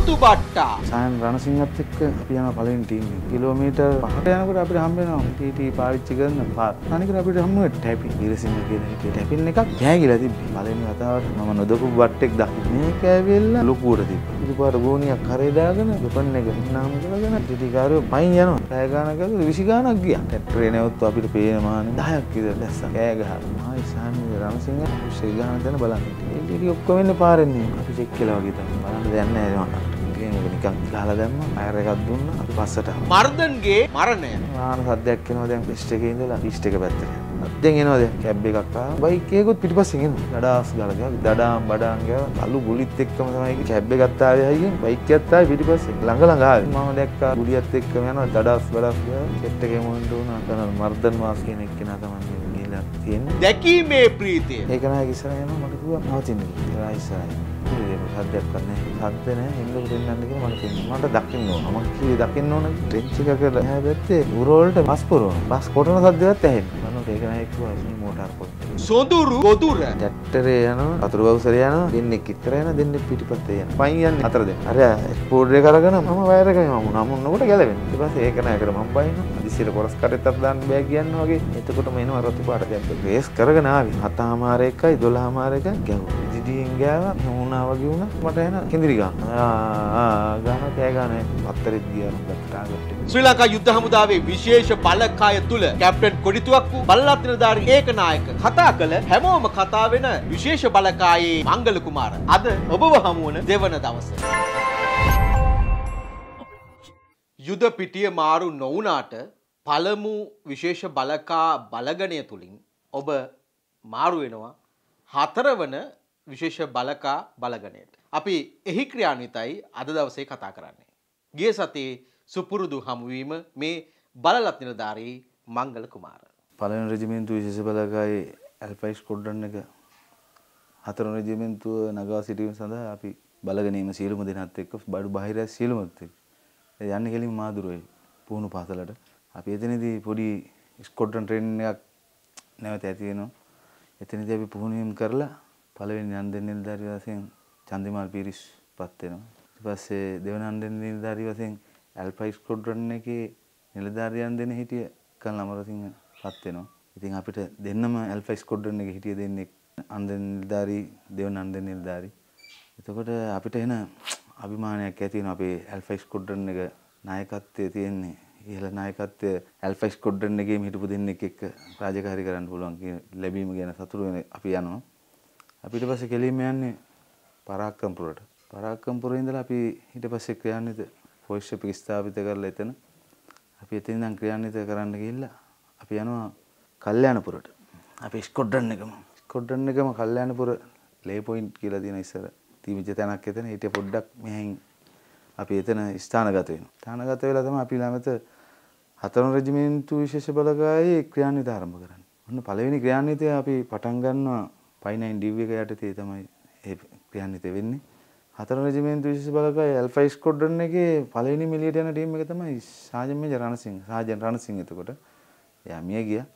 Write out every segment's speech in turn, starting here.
මුතු බට්ටා සයන් රණසිංහත් එක්ක අපි යන පළවෙනි ටීම් එක. කිලෝමීටර් 5ක යනකොට අපිට හම්බ වෙනවා TT පාවිච්චි කරන පාර. අනික අපිට හම්බ වෙන ටැපි ඉරසිංහ කියන එකේ ටැපින් එකක් ගෑගිලා තිබ්බේ. පළවෙනි වතාවට මම නොදකපු බට්ටෙක් දැක්කේ. මේක ඇවිල්ලා ලොකුවට තිබ්බා. ඉතිපාර ගෝණියක් කරේ දාගෙන දුපන් එක නම් කරගෙන TT කාරයෝ පයින් යනවා. පැය ගානක් ගාලා 20 ගානක් ගියා. ට්‍රේන එවත්තු අපිට පේන මානේ 10ක් විතර දැස්සා. කෑ ගහලා මායි සයන් රණසිංහ ශ්‍රී ගහන තැන බලන්න. ඒක ඉතින් ඔක්කොම ඉන්නේ පාරෙන් නේ. අපි චෙක් කළා වගේ තමයි. දැන්න ඒවාගේ නිකන් දාලා දැම්ම අයර එකක් දුන්න අපි පස්සට මර්දන්ගේ මරණය මාන සද්‍යයක් එනවා දැන් පිස්්ට එක ඉඳලා පිස්්ට එක පැත්තට දැන් එනවාද කැබ් එකක් බයිකයකුත් පිටිපස්සෙන් දඩාස් ගලක දඩාම් බඩාන්ගේ අලු ගුලිත් එක්කම තමයි කැබ් ගත්තාවේ හයියෙන් බයික් ඇත්තා පිටිපස්සෙන් ළඟ ළඟා මම දැක්කා ගුලියත් එක්කම යනවා දඩාස් බඩක් කෙට්ටගේ මොන්ට වුණා කරන මර්දන් මාස් කෙනෙක් කෙනා තමයි ගිහිල්ලා තියෙන්නේ දැකීමේ ප්‍රීතිය ඒක නෑ ඉස්සරහ යනවා මට කිව්වා නවතින්න ඉස්සරහ දෙන්න සද්දයක් නැහැ. සද්ද නැහැ. හෙන්නක දෙන්නන්න කියලා මම කියනවා. මට දකින්න ඕන. මම කිව්වේ දකින්න ඕන ට්‍රෙන්ච් එක කරලා එහා පැත්තේ උරවලට බස් පුරවන. බස් කොටන සද්දවත් ඇහෙන්නේ. මම ඒක නෑ කිව්වා මේ මෝටාර පොත්. සොඳුරු ගොදුර. ජැක්ටරේ යනවා. අතුරු බවුසර යනවා. දෙන්නෙක් ඉතර යනවා. දෙන්නෙක් පිටිපස්සේ යනවා. පයින් යන්නේ අතර දෙන්න. අර එක්ස්පෝඩ් එක අරගෙන මම වයර් එක මම නමුන්නකොට ගැලවෙනවා. ඊට පස්සේ ඒක නෑ කර මම බයිනවා. අදිසියට කොරස් කටෙත් අත දාන්න බෑ කියන්නේ වගේ. එතකොටම එනවා රතු පාට දෙයක්. රේස් කරගෙන ආවි. හතමාර එකයි 12 මාර එක ගැහුවා. දිදියෙන් ගෑවා. හුණා වගේ වුණ මට එන කෙදිරිගන්න ගන කෑගන අත්තරෙත් ගිය ගත්තාගට ශ්‍රී ලංකා යුද්ධ හමුදාවේ විශේෂ බලකාය තුළ කැප්ටන් කොඩිතුවක් වූ බල්ලත්නධාරි ඒකනායක කතා කළ හැමෝම කතා වෙන විශේෂ බලකායේ මංගල කුමාර අද ඔබව හමුවන දෙවන දවස. යුද පිටිය මාරු නොවුනාට පළමු විශේෂ බලකා බලගණය තුළින් ඔබ මාරුවෙනවා හතරවන විශේෂ බලකා බලගනයට. අපි එහි ක්‍රියාන්විතයි අද දවසේ කතා කරන්නේ. ගිය සතියේ සුපුරුදු හමුවීම මේ බලලත් නිලධාරී මංගල කුමාර. පලන රජිමෙන්තු විශේෂ බලකායි ඇල්පයිස් කොඩ්ඩන්න එක හතරන රජිමෙන්තුව නගා සිටීම සඳහා අපි බලගනීම සීලුම දෙනත් එක්ක බඩු බහිර සීලුමත් එක් යන්න කෙලින් මාදුරුවයි පුහුණු පාසලට අපි එතනදී පොඩි ස්කොඩ්ඩන් ට්‍රේන් එකක් නැවත ඇතියෙනවා එතනදී අපි පුහුණුවම් කරලා පළවෙනි අන්දෙන් නිලධාරි වශයෙන් චන්දිමාල් පීරිස් පත් වෙනවා. ඊට පස්සේ දෙවන අන්දෙන් නිලධාරි වශයෙන් ඇල්පයි ස්කොඩ්‍රන් එකේ නිලධාරියන් දෙන හිටිය කල් අමරසිංහ පත් වෙනවා. ඉතින් අපිට දෙන්නම ඇල්පයි ස්කොඩ්‍රන් එකේ හිටිය දෙන්නේ අන්දෙන් නිලධාරි දෙවන අන්දෙන් නිලධාරි. එතකොට අපිට එන අභිමානයක් ඇති වෙනවා අපේ ඇල්පයි ස්කොඩ්‍රන් එක නායකත්වයේ තියෙන්නේ ඉහළ නායකත්වය ඇල්ෆයිස් කොඩ්ඩන්න එකේම හිටපු දෙන්නෙක් එක්ක රාජකාරී කරන්න පුළුවන් ලැබීම ගැන සතුරු වෙන අපි යනවා. අපිට පස්සේ කෙලින්ම යන්නේ පරාක්කම්පුරට. පරාක්කම්පුරේ ඉඳලා අපි ඊට පස්සේ ක්‍රියාන්විත ෆොයිස් එක ස්ථාපිත කරලා එතන අපි එතන ඉඳන් ක්‍රියාන්විත කරන්න ගිහිල්ලා අපි යනවා කල්යාණපුරට. අපි ස්කොඩ්ඩන් එකම. ස්කොඩ්ඩන් එකම කල්යාණපුර ලේ පොයින්ට් කියලා තියෙන ඉස්සර තීමිච්ච තැනක් එතන ඊට පොඩ්ඩක් මෙහෙන් අපි එතන ස්ථානගත වෙනවා. ස්ථානගත වෙලා තමයි අපි ළමත හතරන රෙජිමෙන්තු විශේෂ බලකායේ ක්‍රියාන්විත ආරම්භ කරන්නේ. ඔන්න පළවෙනි ක්‍රියාන්විතය අපි පටන් ගන්නවා පයිනයින් ඩිව් එක යටතේ තමයි ඒ ක්‍රියාන්විත වෙන්නේ. හතර රෙජිමේන්තු විශේෂ බලකාය ඇල්ෆා ස්කොඩ්‍රන් එකේ පළවෙනි මිලියට යන ටීම් එක තමයි සාජන් මේජර් රණසිංහ. සාජන් රණසිංහ එතකොට එයා මිය ගියා.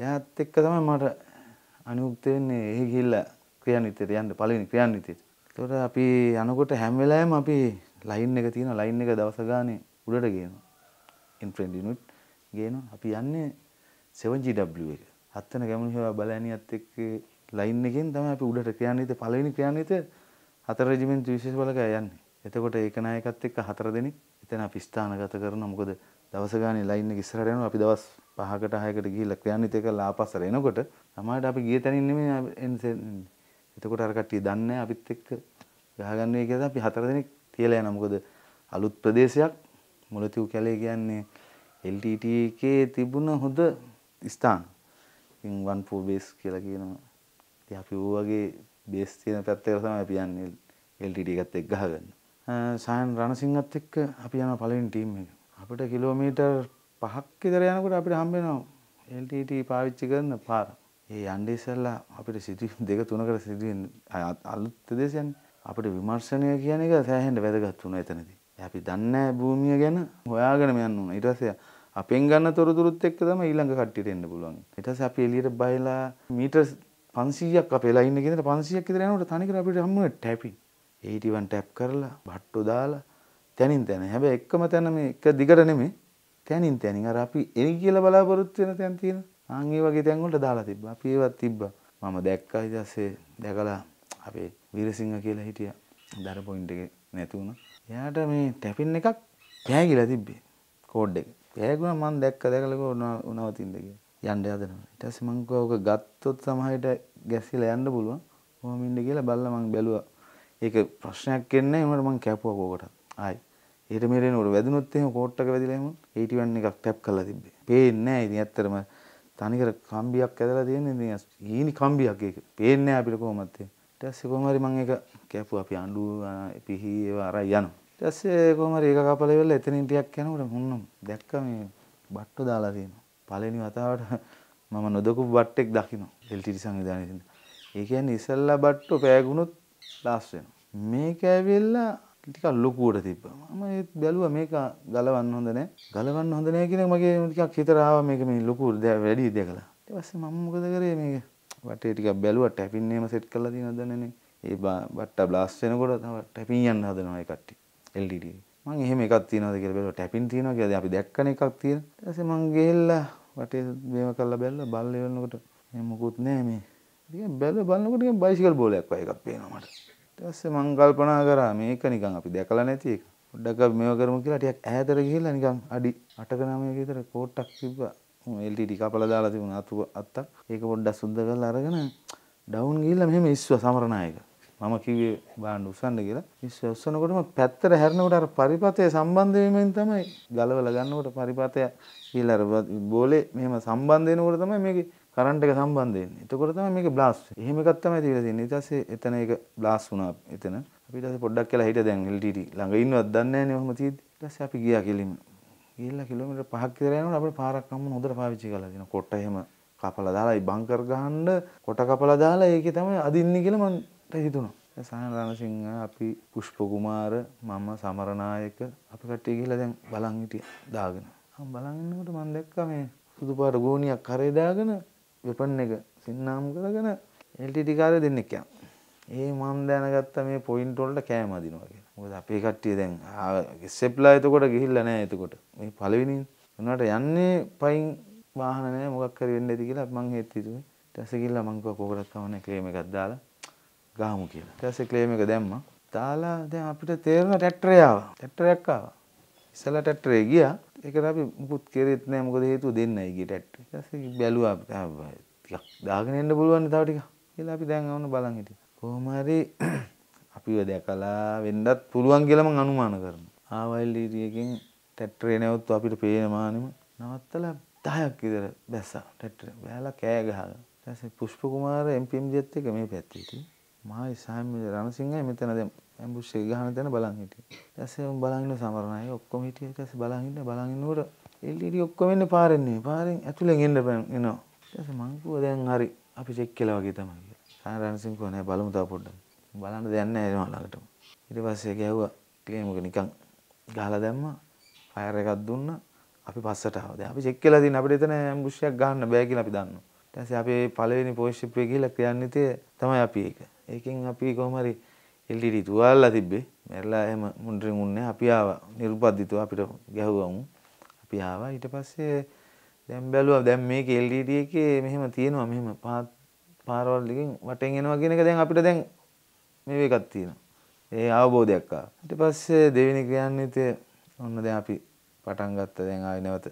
එයාත් එක්ක තමයි මට අනුග්ත වෙන්නේ එහි ගිහිල්ලා ක්‍රියාන්විතයට යන්න පළවෙනි ක්‍රියාන්විතයට. එතකොට අපි යනකොට හැම වෙලාවෙම අපි ලයින් එක තියෙන ලයින් එක දවස ගානේ උඩට ගේනවා. ඉන්ෆ්‍රෙන්ඩ් යුනිට් ගේනවා. අපි යන්නේ 7GW එක. හත් වෙන ගැමුණු හේවා බලෑනියත් එක්ක ලයින් එකෙන් තමයි අපි උඩට ක්‍රියාන්විත පළවෙනි ක්‍රියාන්විත හතර රෙජිමෙන්ට් විශේෂ බලකය යන්නේ. එතකොට ඒක නායකත් එක්ක හතර දෙනෙක් එතන අපි ස්ථානගත කරනවා. මොකද දවස ගානේ ලයින් එක ඉස්සරහට යනවා. අපි දවස් පහකට හයකට ගිහිල්ලා ක්‍රියාන්විතය කරලා ආපස්සට එනකොට තමයි අපි ගිය තැනින් නෙමෙයි එන්නේ. එතකොට අර කට්ටිය දන්නේ නැහැ අපිත් එක්ක ගහගන්න වෙයි කියලා අපි හතර දෙනෙක් තියලා යනවා. මොකද අලුත් ප්‍රදේශයක් මුලතිව් කැලේ කියන්නේ LTT එකේ තිබුණ හොඳ ස්ථාන. ඉතින් 14 බේස් කියලා කියනවා. ඉතින් අපි ඌ වගේ බේස් තියෙන පැත්තකට තමයි අපි යන්නේ LTT එකත් එක්ක ගහගන්න. සයන් රණසිංහත් එක්ක අපි යනවා පළවෙනි ටීම් එක. අපිට කිලෝමීටර් 5ක් විතර යනකොට අපිට හම්බ වෙනවා LTT පාවිච්චි කරන පාර. ඒ යන්නේ ඉස්සෙල්ලා අපිට සිදුවීම් දෙක තුනකට සිදුවීම් අලුත් ප්‍රදේශයන් අපිට විමර්ශනය කියන එක සෑහෙන්න වැදගත් වුණා එතනදී. අපි දන්නේ භූමිය ගැන හොයාගෙන යන්න ඕන. ඊට පස්සේ අපෙන් ගන්න තොරතුරුත් එක්ක තමයි ඊළඟ කට්ටියට එන්න පුළුවන්. ඊට පස්සේ අපි එළියට බයලා මීටර් පන්සීයක් අපේ ලයින්න ගෙදර පන්සියක් ඉදර යනට තනිකර අපිට හම්ම ටැපි ඒටවන් ටැප් කරලා බට්ටු දාලා තැනින් තැන හැබ එක්කම තැන මේ එක දිගට නෙමේ තැනින් තැනින් අර අපි එනි කියල බලාපොරොත්වෙන තැන් තියෙන ආංගේ වගේ තැන්වලට දාලා තිබ්බ අපේවත් තිබ්බ මම දැක්කා ඉදස්සේ දැකලා අපේ වීරසිංහ කියලා හිටිය දර පොයින්ට එක නැතිවුණ එයාට මේ තැපින් එකක් පෑගිලා තිබ්බේ කෝඩ් එක පෑගුණ මන් දැක්ක දැකලක උනවතින්දගේ යන්න හදනවා. ඊට පස්සේ මං කිව්වා ඔක ගත්තොත් සමහරට ගැසිලා යන්න පුළුවන්. කොහොම ඉන්න කියලා බල්ලා මං බැලුවා. ඒක ප්‍රශ්නයක් වෙන්නේ නැහැ. ඒකට මං කැපුවා කෝකට. ආයි. ඊට මෙරෙන උර වැදුනොත් එහෙම කෝට්ටක වැදිලා එහෙම 81 එකක් ටැප් කරලා තිබ්බේ. පේන්නේ නැහැ. ඉතින් ඇත්තටම තනිකර කම්බියක් ඇදලා තියෙන්නේ. ඉතින් හීනි කම්බියක් ඒක. පේන්නේ නැහැ අපිට කොහොමද තියෙන්නේ. ඊට පස්සේ කොහොම හරි මං ඒක කැපුවා අපි අඬු පිහි ඒවා අරයි යනවා. ඊට පස්සේ කොහොම හරි ඒක කපලා ඉවරලා එතනින් ටිකක් යනකොට මුන්නම් දැක්ක මේ බට්ටු දාලා තියෙනවා. පළවෙනි වතාවට මම නොදකපු බට්ටෙක් දකිනවා LTT සංවිධානයේ ඉඳන්. ඒ කියන්නේ ඉස්සල්ලා බට්ටෝ පෑගුණොත් ලාස් වෙනවා. මේක ඇවිල්ලා ටිකක් ලොකුවට තිබ්බා. මම ඒත් බැලුවා මේක ගලවන්න හොඳ නැහැ. ගලවන්න හොඳ නැහැ කියන එක මගේ ටිකක් හිතට ආවා මේක මේ ලොකු වැඩි දෙකලා. ඊට පස්සේ මම මොකද කරේ මේක වටේ ටිකක් බැලුවා ටැපින් එහෙම සෙට් කරලා තියෙනවද නැන්නේ. ඒ බට්ටා බ්ලාස්ට් වෙනකොට තව ටැපින් යන්න හදනවා ඒ කට්ටිය. LTT. මං එහෙම එකක් තියනවාද කියලා බැලුවා ටැපින් තියනවා කියලා දැන් අපි දැක්කන එකක් තියෙන. ඊට පස්සේ මං ගිහිල්ලා වටේ මේව කරලා බැලුවා බල්ලේ වෙනකොට මේ මොකුත් නැහැ මේ. ඉතින් බැල බලනකොට නිකන් බයිසිකල් බෝලයක් වගේ එකක් පේනවා මට. ඊට පස්සේ මං කල්පනා කරා මේක නිකන් අපි දැකලා නැති එක. පොඩ්ඩක් අපි මේව කරමු කියලා ටිකක් ඈතට ගිහිල්ලා නිකන් අඩි 8ක 9ක විතර කෝට්ටක් තිබ්බා. LTD කපලා දාලා තිබුණා අතු අත්තක්. ඒක පොඩ්ඩක් සුද්ධ කරලා අරගෙන ඩවුන් ගිහිල්ලා මෙහෙම ඉස්සුවා සමරනායක. මම කිව්වේ බාණ්ඩ උස්සන්න කියලා. ඉස්සේ උස්සනකොටම පැත්තට හැරෙනකොට අර පරිපතය සම්බන්ධ වීමෙන් තමයි ගලවලා ගන්නකොට පරිපතය කියලා අර බෝලේ මෙහෙම සම්බන්ධ වෙනකොට තමයි මේකේ කරන්ට් එක සම්බන්ධ වෙන්නේ. එතකොට තමයි මේකේ බ්ලාස්ට් වෙන්නේ. එහෙම එකක් තමයි තියලා තියෙන්නේ. ඊට පස්සේ එතන ඒක බ්ලාස්ට් වුණා එතන. අපි ඊට පස්සේ පොඩ්ඩක් කියලා හිටියා දැන් LTT ළඟ ඉන්නවත් දන්නේ නැහැ නේ ඔහම තියෙද්දි. ඊට පස්සේ අපි ගියා කෙලින්ම. ගිහිල්ලා කිලෝමීටර් 5ක් විතර යනකොට අපිට පාරක් හම්බුන හොඳට පාවිච්චි කරලා තියෙනවා. කොට එහෙම කපලා දාලා බංකර් ගහන්න කොට කපලා දාලා ඒකේ තමයි අදින්නේ කියලා මම මට හිතුණා. සහන රණසිංහ අපි පුෂ්පකුමාර මම සමරනායක අපි කට්ටිය ගිහිල්ලා දැන් බලන් හිටියා දාගෙන. මම බලන් ඉන්නකොට මම දැක්කා මේ සුදු පාට ගෝණියක් කරේ දාගෙන වෙපන් එක සින්නාම් කරගෙන එල්ටීටී කාර්ය දෙන්නෙක් යන. ඒ මම දැනගත්ත මේ පොයින්ට් වලට කෑම අදිනවා කියලා. මොකද අපේ කට්ටිය දැන් ගෙස්සෙප්ලා එතකොට ගිහිල්ලා නැහැ එතකොට. මේ පළවෙනි උනාට යන්නේ පයින් වාහන නැහැ මොකක් හරි වෙන්න ඇති කියලා මං හිතුවේ. ඊට පස්සේ ගිහිල්ලා මං කිව්වා කොහොමද කවන්නේ ක්ලේම් එකක් දාලා ගාමු කියලා. ඊට පස්සේ ක්ලේම් එක දැම්මා. තාලා දැන් අපිට තේරෙන ට්‍රැක්ටරේ ආවා. ට්‍රැක්ටරයක් ආවා. ඉස්සලා ට්‍රැක්ටරේ ගියා. ඒකට අපි මුකුත් කෙරෙත් නැහැ. මොකද හේතුව දෙන්නයි ගියේ ට්‍රැක්ටරේ. ඊට පස්සේ බැලුවා අපිට ටිකක් දාගෙන එන්න පුළුවන් තව ටිකක් කියලා අපි දැන් ආවන බලන් හිටියා. කොහොම හරි අපිව දැකලා වෙන්නත් පුළුවන් කියලා මං අනුමාන කරනවා. ආවල් ඒරියකින් ට්‍රැක්ටරේ නැවතු අපිට පේනමානෙම නවත්තලා 10ක් විතර බැස්සා ට්‍රැක්ටරේ. බැලලා කෑ ගහලා. ඊට පස්සේ පුෂ්ප කුමාර MPMG එක්ක මේ පැත්තේ හිටියේ. මායි සාමිල රණසිංහයි මෙතන දැන් ඇම්බුෂ් එක ගහන තැන බලන් හිටියේ. ඊට පස්සේ මම බලන් ඉන්න සමරණයි ඔක්කොම හිටියේ. ඊට පස්සේ බලන් ඉන්න බලන් ඉන්නකොට එල්ලීඩි ඔක්කොම එන්නේ පාරෙන් නෙවෙයි. පාරෙන් ඇතුලෙන් එන්න බෑ එනවා. ඊට පස්සේ මං කිව්වා දැන් හරි අපි චෙක් කළා වගේ තමයි කියලා. සාම රණසිංහ කිව්වා නෑ බලමු තව පොඩ්ඩක්. බලන්න දෙයක් නෑ එනවා ළඟටම. ඊට පස්සේ ගැහුවා ක්ලේම් එක නිකන් ගහලා දැම්මා. ෆයර් එකක් දුන්නා. අපි පස්සට ආවා. දැන් අපි චෙක් කළා තියෙන අපිට එතන ඇම්බුෂ් එකක් ගහන්න බෑ කියලා අපි දන්නවා. ඊට පස්සේ අපි පළවෙනි පොයින්ට් ෂිප් එක ගිහලා ක්‍රියාන්විතය තමයි අපි ඒක. ඒකෙන් අපි කොහමරි එල්ඩිඩි තුවාල්ලා තිබ්බේ මැරලා එහෙම මුන්ඩරින් උන්නේ අපි ආවා නිරුපද්දිතව අපිට ගැහුවා උන් අපි ආවා ඊට පස්සේ දැන් බැලුවා දැන් මේක LDD එකේ මෙහෙම තියෙනවා මෙහෙම පාරවල් එකෙන් වටෙන් එනවා කියන එක දැන් අපිට දැන් මේ වේකක් තියෙනවා. ඒ අවබෝධයක් ආවා. ඊට පස්සේ දෙවෙනි ක්‍රියාන්විතය ඔන්න දැන් අපි පටන් ගත්තා දැන් ආයෙ නැවත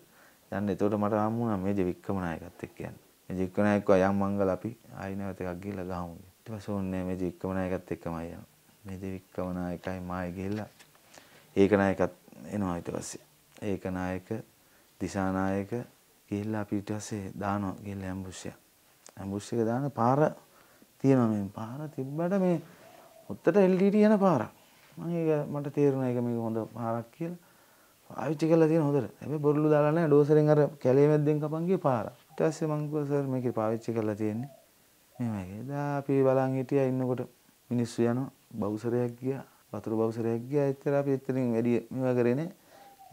යන්න. එතකොට මට හම්බුණා මේජ වික්‍රමනායකත් එක්ක යන්න. මේජ වික්‍රමනායකව යම් මංගල අපි ආයෙ නැවත එකක් ගිහලා ගහමු. ඊට පස්සේ ඕන්නේ මේ දික්කමනායකත් එක්කමයි යනවා. මේ දික්කමනායකයි මායි ගිහිල්ලා ඒකනායකත් එනවා ඊට පස්සේ. ඒකනායක දිසානායක ගිහිල්ලා අපි ඊට පස්සේ දානවා ගිහිල්ලා ඇම්බුස් එක. ඇම්බුස් එක දාන පාර තියෙනවා මේ පාර තිබ්බට මේ ඔත්තට එල්ඩීටි යන පාරක්. මම ඒක මට තේරුණා ඒක මේක හොඳ පාරක් කියලා. පාවිච්චි කරලා තියෙන හොඳට. හැබැයි බොරළු දාලා නැහැ. ඩෝසරෙන් අර කැලේ මැද්දෙන් කපන් ගියේ පාර. ඊට පස්සේ මං කිව්වා සර් මේක පාවිච්චි කරලා තියෙන්නේ. එහෙමයි. දා අපි බලන් හිටියා ඉන්නකොට මිනිස්සු යනවා බවුසරයක් ගියා. වතුර බවුසරයක් ගියා. එච්චර අපි එච්චරින් වැඩි මේවා කරේ නෑ.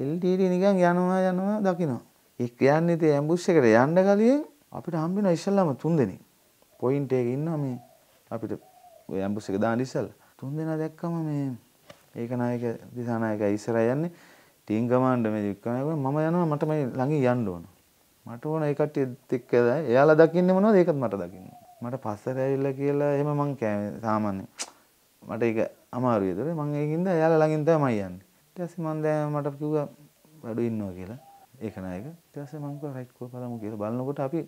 එල්ටීටී නිකන් යනවා යනවා දකිනවා. ඒ කියන්නේ තේ ඇම්බුෂ් එකට යන්න කලින් අපිට හම්බ වෙනවා ඉස්සල්ලාම තුන්දෙනෙක්. පොයින්ට් එකේ ඉන්නවා මේ අපිට ඔය ඇම්බුස් එක දාන්න ඉස්සල්ලා. තුන්දෙනා දැක්කම මේ ඒක නායක දිසානායක ඉස්සරහ යන්නේ ටීම් කමාන්ඩර් මේ වික්‍රමයන් මම යනවා මට මේ ළඟින් යන්න ඕන. මට ඕන ඒ කට්ටියත් එක්ක එයාලා දකින්නේ මොනවද ඒකත් මට දකින්න. මට පස්සට ඇවිල්ලා කියලා එහෙම මං කෑමේ සාමාන්‍ය මට ඒක අමාරුයි ඒතර මං ඒකින්ද එයාලා ළඟින් තමයි යන්නේ ඊට පස්සේ මං දැන් මට කිව්වා වැඩි ඉන්නවා කියලා ඒක නායක ඊට පස්සේ මං කිව්වා රයිට් කෝ බලමු කියලා බලනකොට අපි